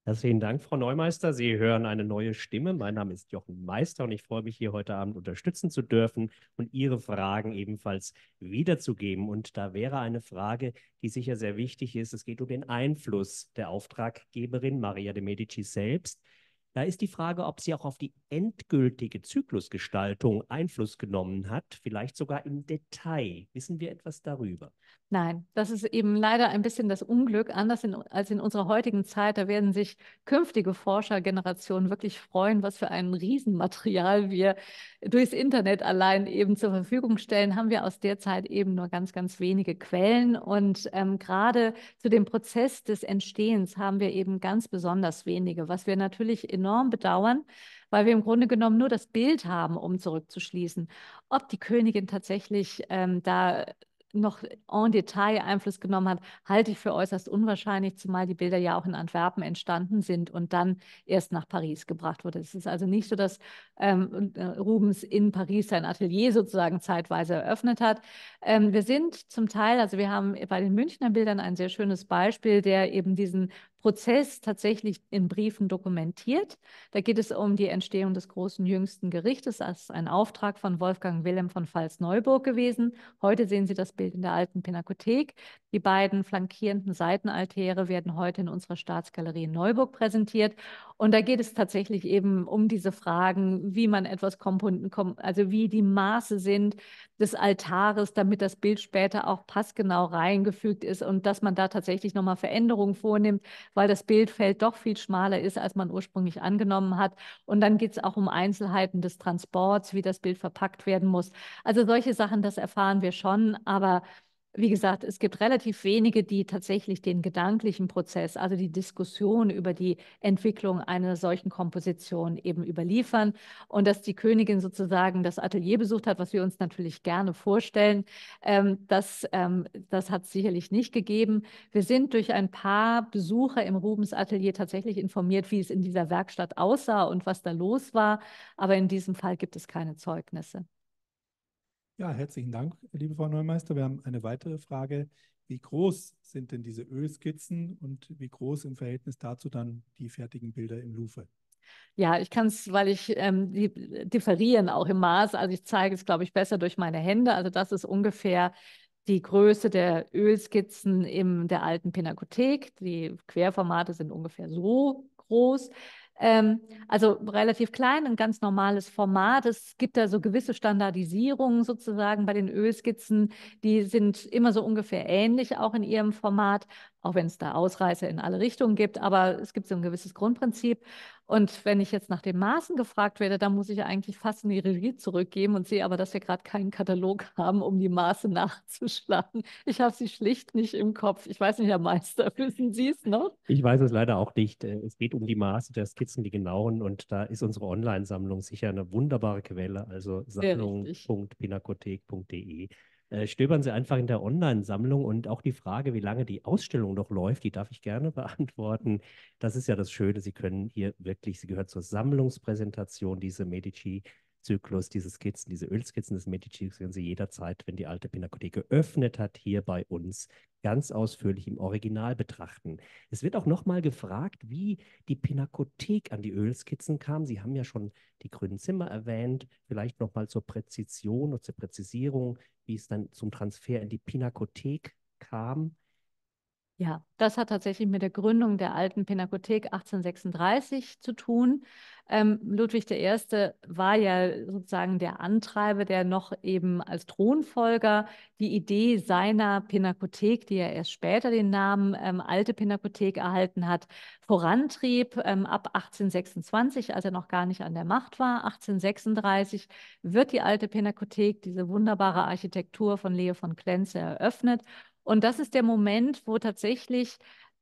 Herzlichen Dank, Frau Neumeister. Sie hören eine neue Stimme. Mein Name ist Jochen Meister und ich freue mich, hier heute Abend unterstützen zu dürfen und Ihre Fragen ebenfalls wiederzugeben. Und da wäre eine Frage, die sicher sehr wichtig ist. Es geht um den Einfluss der Auftraggeberin Maria de Medici selbst. Da ist die Frage, ob sie auch auf die endgültige Zyklusgestaltung Einfluss genommen hat, vielleicht sogar im Detail. Wissen wir etwas darüber? Nein, das ist eben leider ein bisschen das Unglück, anders in, als in unserer heutigen Zeit. Da werden sich künftige Forschergenerationen wirklich freuen, was für ein Riesenmaterial wir durchs Internet allein eben zur Verfügung stellen. Haben wir aus der Zeit eben nur ganz, ganz wenige Quellen. Und ähm, gerade zu dem Prozess des Entstehens haben wir eben ganz besonders wenige, was wir natürlich enorm bedauern weil wir im Grunde genommen nur das Bild haben, um zurückzuschließen. Ob die Königin tatsächlich ähm, da noch en Detail Einfluss genommen hat, halte ich für äußerst unwahrscheinlich, zumal die Bilder ja auch in Antwerpen entstanden sind und dann erst nach Paris gebracht wurde. Es ist also nicht so, dass ähm, äh, Rubens in Paris sein Atelier sozusagen zeitweise eröffnet hat. Ähm, wir sind zum Teil, also wir haben bei den Münchner Bildern ein sehr schönes Beispiel, der eben diesen Prozess tatsächlich in Briefen dokumentiert. Da geht es um die Entstehung des großen jüngsten Gerichtes. Das ist ein Auftrag von Wolfgang Wilhelm von Pfalz-Neuburg gewesen. Heute sehen Sie das Bild in der alten Pinakothek. Die beiden flankierenden Seitenaltäre werden heute in unserer Staatsgalerie in Neuburg präsentiert. Und da geht es tatsächlich eben um diese Fragen, wie man etwas komponent, kom also wie die Maße sind des Altares, damit das Bild später auch passgenau reingefügt ist und dass man da tatsächlich nochmal Veränderungen vornimmt, weil das Bildfeld doch viel schmaler ist, als man ursprünglich angenommen hat. Und dann geht es auch um Einzelheiten des Transports, wie das Bild verpackt werden muss. Also solche Sachen, das erfahren wir schon, aber wie gesagt, es gibt relativ wenige, die tatsächlich den gedanklichen Prozess, also die Diskussion über die Entwicklung einer solchen Komposition eben überliefern. Und dass die Königin sozusagen das Atelier besucht hat, was wir uns natürlich gerne vorstellen, ähm, das, ähm, das hat es sicherlich nicht gegeben. Wir sind durch ein paar Besucher im Rubens Atelier tatsächlich informiert, wie es in dieser Werkstatt aussah und was da los war. Aber in diesem Fall gibt es keine Zeugnisse. Ja, herzlichen Dank, liebe Frau Neumeister. Wir haben eine weitere Frage. Wie groß sind denn diese Ölskizzen und wie groß im Verhältnis dazu dann die fertigen Bilder im Louvre? Ja, ich kann es, weil ich ähm, die differieren auch im Maß. Also ich zeige es, glaube ich, besser durch meine Hände. Also das ist ungefähr die Größe der Ölskizzen in der alten Pinakothek. Die Querformate sind ungefähr so groß. Ähm, also relativ klein, ein ganz normales Format. Es gibt da so gewisse Standardisierungen sozusagen bei den Ölskizzen. Die sind immer so ungefähr ähnlich auch in ihrem Format auch wenn es da Ausreißer in alle Richtungen gibt, aber es gibt so ein gewisses Grundprinzip. Und wenn ich jetzt nach den Maßen gefragt werde, dann muss ich eigentlich fast in die Regie zurückgeben und sehe aber, dass wir gerade keinen Katalog haben, um die Maße nachzuschlagen. Ich habe sie schlicht nicht im Kopf. Ich weiß nicht, Herr Meister, wissen Sie es noch? Ich weiß es leider auch nicht. Äh, es geht um die Maße der Skizzen, die genauen. Und da ist unsere Online-Sammlung sicher eine wunderbare Quelle. Also sammlung.pinakothek.de. Äh, stöbern Sie einfach in der Online-Sammlung und auch die Frage, wie lange die Ausstellung noch läuft, die darf ich gerne beantworten. Das ist ja das Schöne. Sie können hier wirklich, sie gehört zur Sammlungspräsentation, diese Medici Zyklus, diese Skizzen, diese Ölskizzen des Medici können Sie jederzeit, wenn die alte Pinakothek geöffnet hat, hier bei uns ganz ausführlich im Original betrachten. Es wird auch nochmal gefragt, wie die Pinakothek an die Ölskizzen kam. Sie haben ja schon die grünen Zimmer erwähnt, vielleicht nochmal zur Präzision und zur Präzisierung, wie es dann zum Transfer in die Pinakothek kam. Ja, das hat tatsächlich mit der Gründung der alten Pinakothek 1836 zu tun. Ähm, Ludwig I. war ja sozusagen der Antreiber, der noch eben als Thronfolger die Idee seiner Pinakothek, die ja erst später den Namen ähm, Alte Pinakothek erhalten hat, vorantrieb. Ähm, ab 1826, als er noch gar nicht an der Macht war, 1836 wird die Alte Pinakothek, diese wunderbare Architektur von Leo von Klenze, eröffnet und das ist der Moment, wo tatsächlich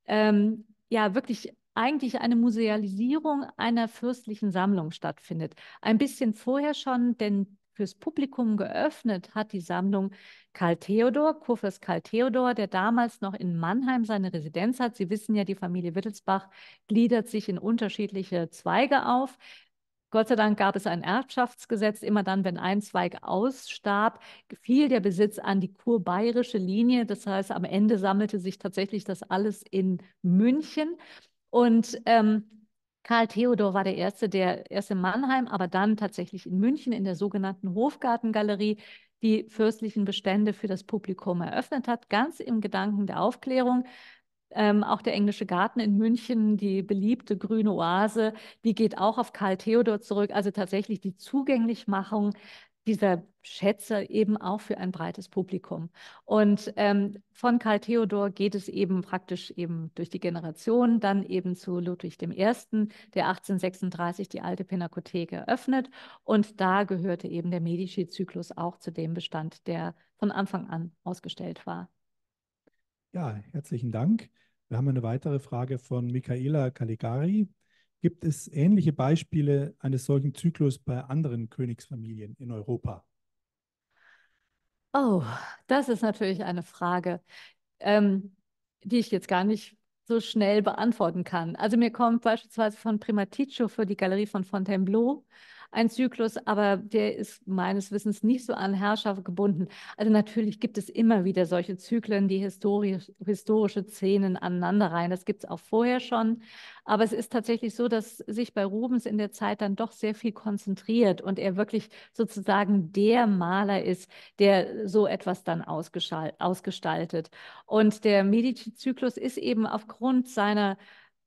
ähm, ja wirklich eigentlich eine Musealisierung einer fürstlichen Sammlung stattfindet. Ein bisschen vorher schon, denn fürs Publikum geöffnet hat die Sammlung Karl Theodor, Kurfürst Karl Theodor, der damals noch in Mannheim seine Residenz hat. Sie wissen ja, die Familie Wittelsbach gliedert sich in unterschiedliche Zweige auf. Gott sei Dank gab es ein Erbschaftsgesetz. Immer dann, wenn ein Zweig ausstarb, fiel der Besitz an die kurbayerische Linie. Das heißt, am Ende sammelte sich tatsächlich das alles in München. Und ähm, Karl Theodor war der erste, der erste in Mannheim, aber dann tatsächlich in München in der sogenannten Hofgartengalerie die fürstlichen Bestände für das Publikum eröffnet hat, ganz im Gedanken der Aufklärung. Ähm, auch der Englische Garten in München, die beliebte grüne Oase, die geht auch auf Karl Theodor zurück. Also tatsächlich die Zugänglichmachung dieser Schätze eben auch für ein breites Publikum. Und ähm, von Karl Theodor geht es eben praktisch eben durch die Generation, dann eben zu Ludwig I., der 1836 die alte Pinakothek eröffnet. Und da gehörte eben der Medici-Zyklus auch zu dem Bestand, der von Anfang an ausgestellt war. Ja, herzlichen Dank. Wir haben eine weitere Frage von Michaela Caligari. Gibt es ähnliche Beispiele eines solchen Zyklus bei anderen Königsfamilien in Europa? Oh, das ist natürlich eine Frage, ähm, die ich jetzt gar nicht so schnell beantworten kann. Also mir kommt beispielsweise von Primaticcio für die Galerie von Fontainebleau ein Zyklus, aber der ist meines Wissens nicht so an Herrschaft gebunden. Also natürlich gibt es immer wieder solche Zyklen, die historisch, historische Szenen aneinanderreihen. Das gibt es auch vorher schon. Aber es ist tatsächlich so, dass sich bei Rubens in der Zeit dann doch sehr viel konzentriert und er wirklich sozusagen der Maler ist, der so etwas dann ausgestaltet. Und der Medici-Zyklus ist eben aufgrund seiner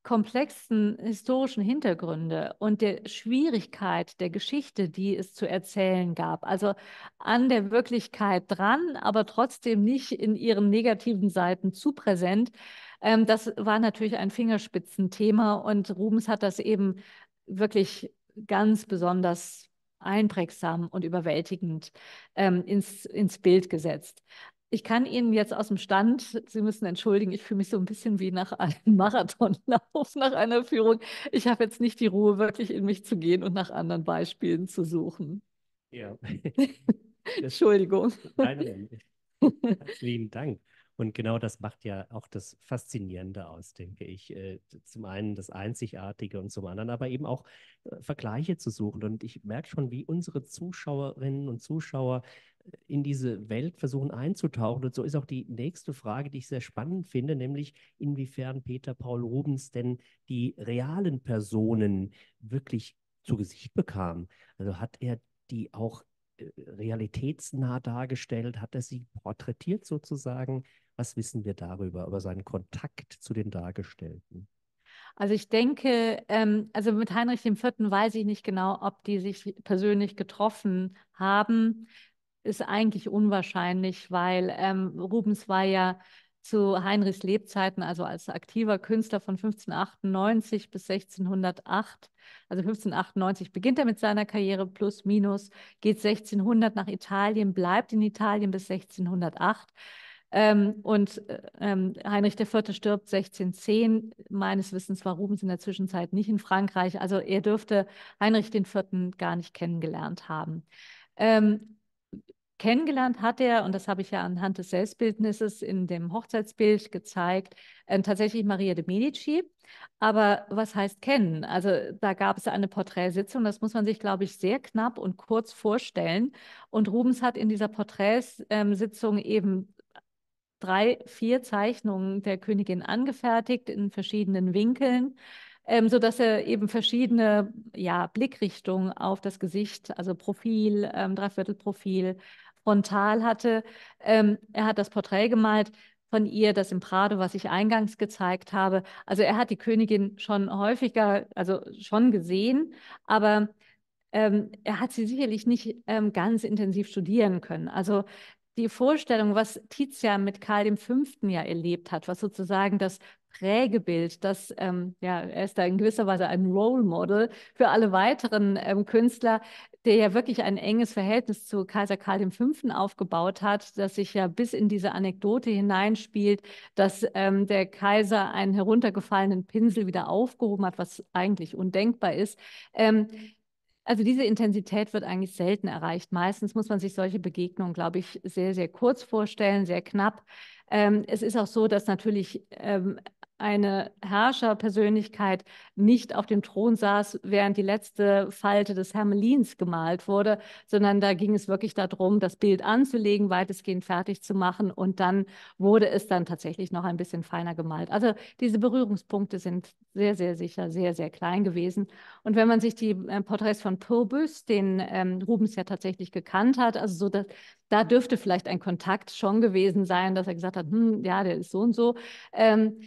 komplexen historischen Hintergründe und der Schwierigkeit der Geschichte, die es zu erzählen gab. Also an der Wirklichkeit dran, aber trotzdem nicht in ihren negativen Seiten zu präsent. Ähm, das war natürlich ein Fingerspitzenthema und Rubens hat das eben wirklich ganz besonders einprägsam und überwältigend ähm, ins, ins Bild gesetzt. Ich kann Ihnen jetzt aus dem Stand, Sie müssen entschuldigen, ich fühle mich so ein bisschen wie nach einem Marathonlauf, nach einer Führung. Ich habe jetzt nicht die Ruhe, wirklich in mich zu gehen und nach anderen Beispielen zu suchen. Ja. Entschuldigung. Nein, nein. Herzlichen Dank. Und genau das macht ja auch das Faszinierende aus, denke ich. Äh, zum einen das Einzigartige und zum anderen aber eben auch äh, Vergleiche zu suchen. Und ich merke schon, wie unsere Zuschauerinnen und Zuschauer in diese Welt versuchen einzutauchen. Und so ist auch die nächste Frage, die ich sehr spannend finde, nämlich inwiefern Peter Paul Rubens denn die realen Personen wirklich zu Gesicht bekam. Also hat er die auch äh, realitätsnah dargestellt? Hat er sie porträtiert sozusagen? Was wissen wir darüber, über seinen Kontakt zu den Dargestellten? Also ich denke, ähm, also mit Heinrich IV. weiß ich nicht genau, ob die sich persönlich getroffen haben ist eigentlich unwahrscheinlich, weil ähm, Rubens war ja zu Heinrichs Lebzeiten, also als aktiver Künstler von 1598 bis 1608. Also 1598 beginnt er mit seiner Karriere plus minus, geht 1600 nach Italien, bleibt in Italien bis 1608. Ähm, und äh, ähm, Heinrich IV. stirbt 1610. Meines Wissens war Rubens in der Zwischenzeit nicht in Frankreich. Also er dürfte Heinrich IV. gar nicht kennengelernt haben. Ähm, kennengelernt hat er, und das habe ich ja anhand des Selbstbildnisses in dem Hochzeitsbild gezeigt, äh, tatsächlich Maria de Medici. Aber was heißt kennen? Also da gab es eine Porträtsitzung, das muss man sich, glaube ich, sehr knapp und kurz vorstellen. Und Rubens hat in dieser Porträtsitzung ähm, eben drei, vier Zeichnungen der Königin angefertigt in verschiedenen Winkeln. Ähm, so dass er eben verschiedene ja, Blickrichtungen auf das Gesicht, also Profil, ähm, Dreiviertelprofil, frontal hatte. Ähm, er hat das Porträt gemalt von ihr, das im Prado, was ich eingangs gezeigt habe. Also er hat die Königin schon häufiger, also schon gesehen, aber ähm, er hat sie sicherlich nicht ähm, ganz intensiv studieren können. Also die Vorstellung, was Tizia mit Karl V. ja erlebt hat, was sozusagen das Prägebild, dass ähm, ja, er ist da in gewisser Weise ein Role Model für alle weiteren ähm, Künstler, der ja wirklich ein enges Verhältnis zu Kaiser Karl V. aufgebaut hat, das sich ja bis in diese Anekdote hineinspielt, dass ähm, der Kaiser einen heruntergefallenen Pinsel wieder aufgehoben hat, was eigentlich undenkbar ist. Ähm, also diese Intensität wird eigentlich selten erreicht. Meistens muss man sich solche Begegnungen, glaube ich, sehr, sehr kurz vorstellen, sehr knapp. Ähm, es ist auch so, dass natürlich ähm, eine Herrscherpersönlichkeit nicht auf dem Thron saß, während die letzte Falte des Hermelins gemalt wurde, sondern da ging es wirklich darum, das Bild anzulegen, weitestgehend fertig zu machen und dann wurde es dann tatsächlich noch ein bisschen feiner gemalt. Also diese Berührungspunkte sind sehr, sehr sicher, sehr, sehr klein gewesen. Und wenn man sich die äh, Porträts von Purbus, den ähm, Rubens ja tatsächlich gekannt hat, also so, dass, da dürfte vielleicht ein Kontakt schon gewesen sein, dass er gesagt hat, hm, ja, der ist so und so. Ähm,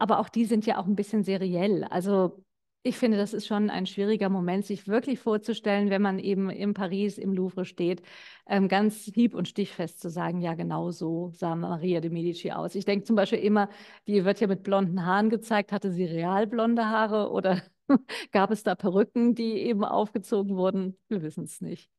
aber auch die sind ja auch ein bisschen seriell. Also ich finde, das ist schon ein schwieriger Moment, sich wirklich vorzustellen, wenn man eben in Paris im Louvre steht, ähm, ganz hieb- und stichfest zu sagen, ja, genau so sah Maria de Medici aus. Ich denke zum Beispiel immer, die wird ja mit blonden Haaren gezeigt, hatte sie real blonde Haare oder gab es da Perücken, die eben aufgezogen wurden? Wir wissen es nicht.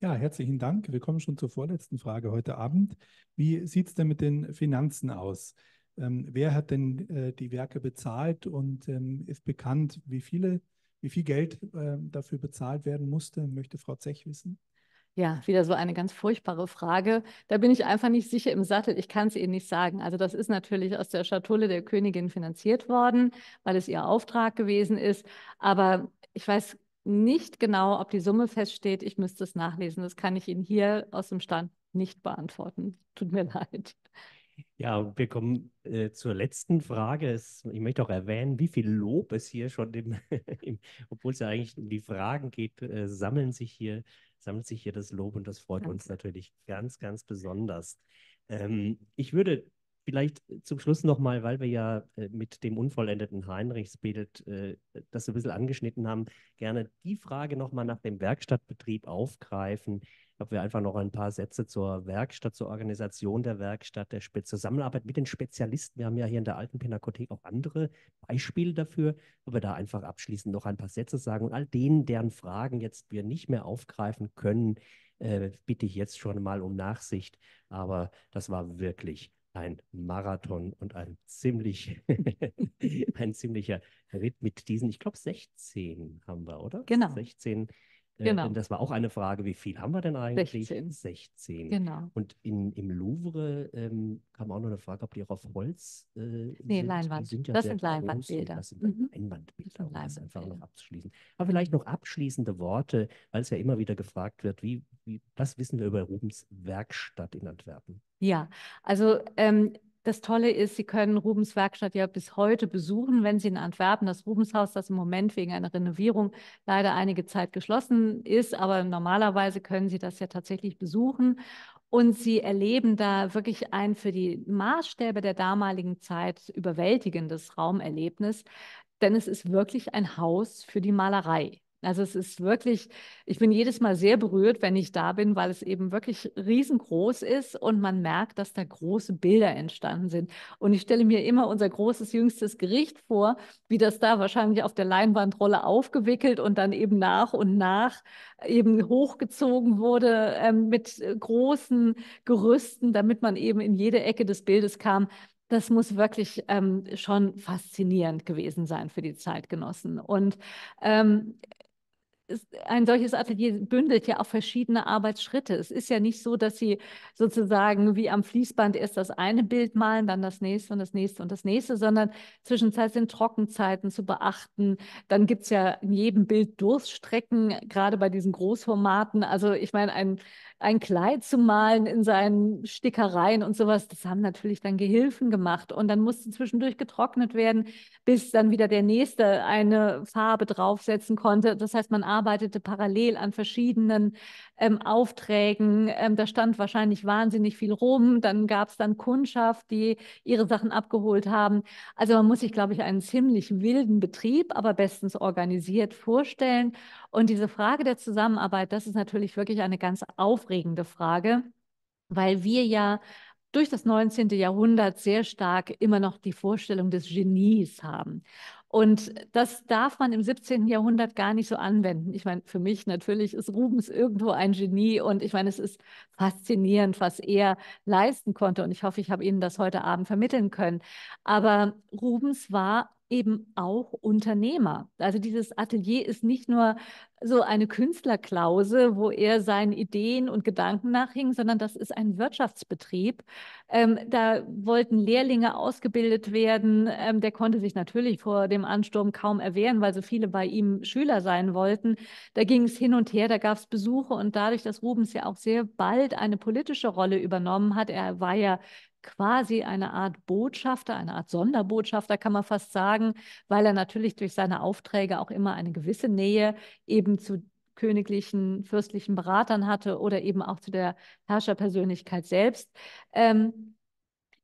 Ja, herzlichen Dank. Wir kommen schon zur vorletzten Frage heute Abend. Wie sieht es denn mit den Finanzen aus? Ähm, wer hat denn äh, die Werke bezahlt und ähm, ist bekannt, wie viele, wie viel Geld äh, dafür bezahlt werden musste, möchte Frau Zech wissen? Ja, wieder so eine ganz furchtbare Frage. Da bin ich einfach nicht sicher im Sattel. Ich kann es Ihnen nicht sagen. Also das ist natürlich aus der Schatulle der Königin finanziert worden, weil es ihr Auftrag gewesen ist. Aber ich weiß nicht genau, ob die Summe feststeht. Ich müsste es nachlesen. Das kann ich Ihnen hier aus dem Stand nicht beantworten. Tut mir leid. Ja, wir kommen äh, zur letzten Frage. Es, ich möchte auch erwähnen, wie viel Lob es hier schon, dem, obwohl es ja eigentlich um die Fragen geht, äh, sammeln sich hier, sammelt sich hier das Lob und das freut Danke. uns natürlich ganz, ganz besonders. Ähm, ich würde vielleicht zum Schluss nochmal, weil wir ja äh, mit dem unvollendeten Heinrichsbild äh, das so ein bisschen angeschnitten haben, gerne die Frage nochmal nach dem Werkstattbetrieb aufgreifen ob wir einfach noch ein paar Sätze zur Werkstatt, zur Organisation der Werkstatt, der Sp Zusammenarbeit mit den Spezialisten. Wir haben ja hier in der alten Pinakothek auch andere Beispiele dafür, ob wir da einfach abschließend noch ein paar Sätze sagen und all denen, deren Fragen jetzt wir nicht mehr aufgreifen können, äh, bitte ich jetzt schon mal um Nachsicht. Aber das war wirklich ein Marathon und ein ziemlich ein ziemlicher Ritt mit diesen, ich glaube 16 haben wir, oder? Genau. 16 äh, genau. Denn das war auch eine Frage, wie viel haben wir denn eigentlich? 16. 16. Genau. Und in, im Louvre ähm, kam auch noch eine Frage, ob die auch auf Holz äh, nee, sind. Leinwand. Sind ja das, sind Leinwandbilder. das sind mhm. Leinwandbilder. Das sind Leinwandbilder. Das einfach noch abzuschließen. Aber vielleicht noch abschließende Worte, weil es ja immer wieder gefragt wird, wie, wie was wissen wir über Rubens Werkstatt in Antwerpen? Ja, also ähm, das Tolle ist, Sie können Rubens Werkstatt ja bis heute besuchen, wenn Sie in Antwerpen das Rubenshaus, das im Moment wegen einer Renovierung leider einige Zeit geschlossen ist, aber normalerweise können Sie das ja tatsächlich besuchen. Und sie erleben da wirklich ein für die Maßstäbe der damaligen Zeit überwältigendes Raumerlebnis, denn es ist wirklich ein Haus für die Malerei. Also es ist wirklich, ich bin jedes Mal sehr berührt, wenn ich da bin, weil es eben wirklich riesengroß ist und man merkt, dass da große Bilder entstanden sind. Und ich stelle mir immer unser großes, jüngstes Gericht vor, wie das da wahrscheinlich auf der Leinwandrolle aufgewickelt und dann eben nach und nach eben hochgezogen wurde ähm, äh, mit großen Gerüsten, damit man eben in jede Ecke des Bildes kam. Das muss wirklich ähm, schon faszinierend gewesen sein für die Zeitgenossen. Und ähm, ein solches Atelier bündelt ja auch verschiedene Arbeitsschritte. Es ist ja nicht so, dass Sie sozusagen wie am Fließband erst das eine Bild malen, dann das nächste und das nächste und das nächste, sondern zwischenzeitlich sind Trockenzeiten zu beachten. Dann gibt es ja in jedem Bild Durststrecken, gerade bei diesen Großformaten. Also ich meine, ein ein Kleid zu malen in seinen Stickereien und sowas. Das haben natürlich dann Gehilfen gemacht. Und dann musste zwischendurch getrocknet werden, bis dann wieder der nächste eine Farbe draufsetzen konnte. Das heißt, man arbeitete parallel an verschiedenen ähm, Aufträgen. Ähm, da stand wahrscheinlich wahnsinnig viel rum. Dann gab es dann Kundschaft, die ihre Sachen abgeholt haben. Also man muss sich, glaube ich, einen ziemlich wilden Betrieb, aber bestens organisiert vorstellen. Und diese Frage der Zusammenarbeit, das ist natürlich wirklich eine ganz aufregende aufregende Frage, weil wir ja durch das 19. Jahrhundert sehr stark immer noch die Vorstellung des Genies haben. Und das darf man im 17. Jahrhundert gar nicht so anwenden. Ich meine, für mich natürlich ist Rubens irgendwo ein Genie und ich meine, es ist faszinierend, was er leisten konnte und ich hoffe, ich habe Ihnen das heute Abend vermitteln können. Aber Rubens war eben auch Unternehmer. Also dieses Atelier ist nicht nur so eine Künstlerklause, wo er seinen Ideen und Gedanken nachhing, sondern das ist ein Wirtschaftsbetrieb. Ähm, da wollten Lehrlinge ausgebildet werden. Ähm, der konnte sich natürlich vor dem Ansturm kaum erwehren, weil so viele bei ihm Schüler sein wollten. Da ging es hin und her, da gab es Besuche und dadurch, dass Rubens ja auch sehr bald eine politische Rolle übernommen hat, er war ja quasi eine Art Botschafter, eine Art Sonderbotschafter, kann man fast sagen, weil er natürlich durch seine Aufträge auch immer eine gewisse Nähe eben zu königlichen, fürstlichen Beratern hatte oder eben auch zu der Herrscherpersönlichkeit selbst. Ähm,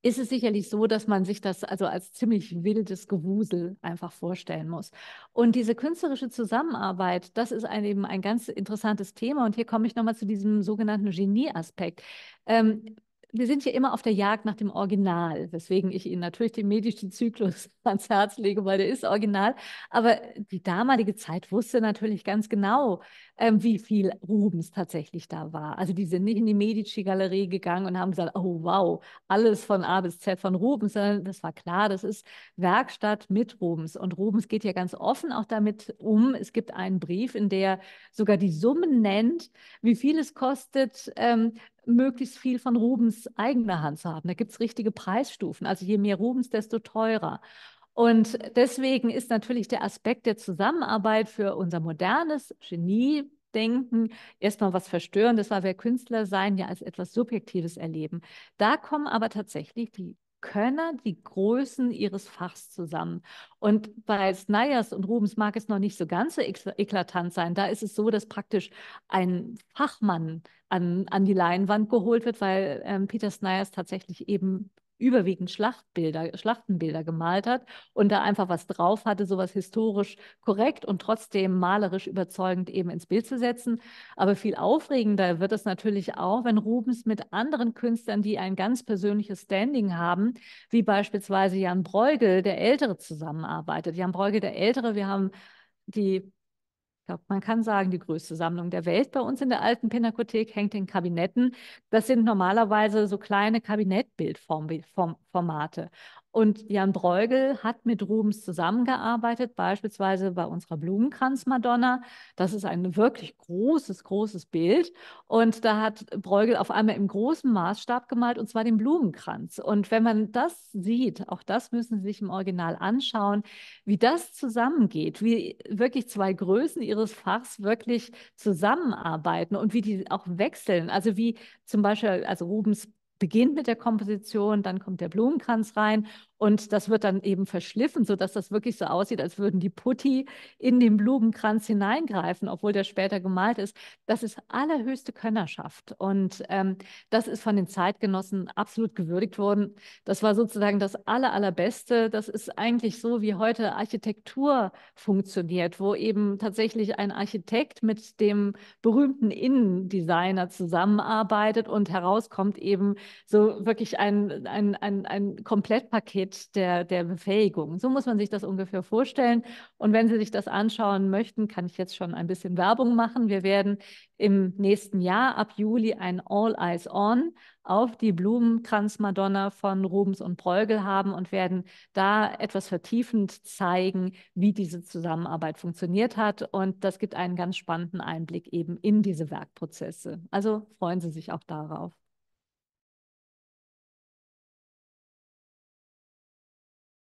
ist es sicherlich so, dass man sich das also als ziemlich wildes Gewusel einfach vorstellen muss. Und diese künstlerische Zusammenarbeit, das ist ein, eben ein ganz interessantes Thema. Und hier komme ich nochmal zu diesem sogenannten Genie-Aspekt. Ähm, wir sind ja immer auf der Jagd nach dem Original, weswegen ich Ihnen natürlich den medischen Zyklus ans Herz lege, weil der ist original. Aber die damalige Zeit wusste natürlich ganz genau, ähm, wie viel Rubens tatsächlich da war. Also die sind nicht in die Medici-Galerie gegangen und haben gesagt, oh wow, alles von A bis Z von Rubens, sondern das war klar, das ist Werkstatt mit Rubens. Und Rubens geht ja ganz offen auch damit um. Es gibt einen Brief, in der sogar die Summen nennt, wie viel es kostet, ähm, möglichst viel von Rubens eigener Hand zu haben. Da gibt es richtige Preisstufen. Also je mehr Rubens, desto teurer. Und deswegen ist natürlich der Aspekt der Zusammenarbeit für unser modernes Genie, denken, erstmal was Verstörendes, weil wir Künstler sein ja als etwas Subjektives erleben. Da kommen aber tatsächlich die Könner, die Größen ihres Fachs zusammen. Und bei Snyers und Rubens mag es noch nicht so ganz so eklatant sein. Da ist es so, dass praktisch ein Fachmann an, an die Leinwand geholt wird, weil ähm, Peter Snyers tatsächlich eben überwiegend Schlachtbilder, Schlachtenbilder gemalt hat und da einfach was drauf hatte, sowas historisch korrekt und trotzdem malerisch überzeugend eben ins Bild zu setzen. Aber viel aufregender wird es natürlich auch, wenn Rubens mit anderen Künstlern, die ein ganz persönliches Standing haben, wie beispielsweise Jan Bruegel, der Ältere, zusammenarbeitet. Jan Bruegel, der Ältere, wir haben die ich glaube, man kann sagen, die größte Sammlung der Welt bei uns in der alten Pinakothek hängt in Kabinetten. Das sind normalerweise so kleine Kabinettbildformate. Und Jan Bräugel hat mit Rubens zusammengearbeitet, beispielsweise bei unserer Blumenkranz-Madonna. Das ist ein wirklich großes, großes Bild. Und da hat Bräugel auf einmal im großen Maßstab gemalt, und zwar den Blumenkranz. Und wenn man das sieht, auch das müssen Sie sich im Original anschauen, wie das zusammengeht, wie wirklich zwei Größen ihres Fachs wirklich zusammenarbeiten und wie die auch wechseln. Also wie zum Beispiel, also Rubens beginnt mit der Komposition, dann kommt der Blumenkranz rein und das wird dann eben verschliffen, sodass das wirklich so aussieht, als würden die Putti in den Blumenkranz hineingreifen, obwohl der später gemalt ist. Das ist allerhöchste Könnerschaft. Und ähm, das ist von den Zeitgenossen absolut gewürdigt worden. Das war sozusagen das Aller, Allerbeste. Das ist eigentlich so, wie heute Architektur funktioniert, wo eben tatsächlich ein Architekt mit dem berühmten Innendesigner zusammenarbeitet und herauskommt eben so wirklich ein, ein, ein, ein Komplettpaket Update der, der Befähigung. So muss man sich das ungefähr vorstellen. Und wenn Sie sich das anschauen möchten, kann ich jetzt schon ein bisschen Werbung machen. Wir werden im nächsten Jahr ab Juli ein All Eyes On auf die Blumenkranzmadonna von Rubens und Preugel haben und werden da etwas vertiefend zeigen, wie diese Zusammenarbeit funktioniert hat. Und das gibt einen ganz spannenden Einblick eben in diese Werkprozesse. Also freuen Sie sich auch darauf.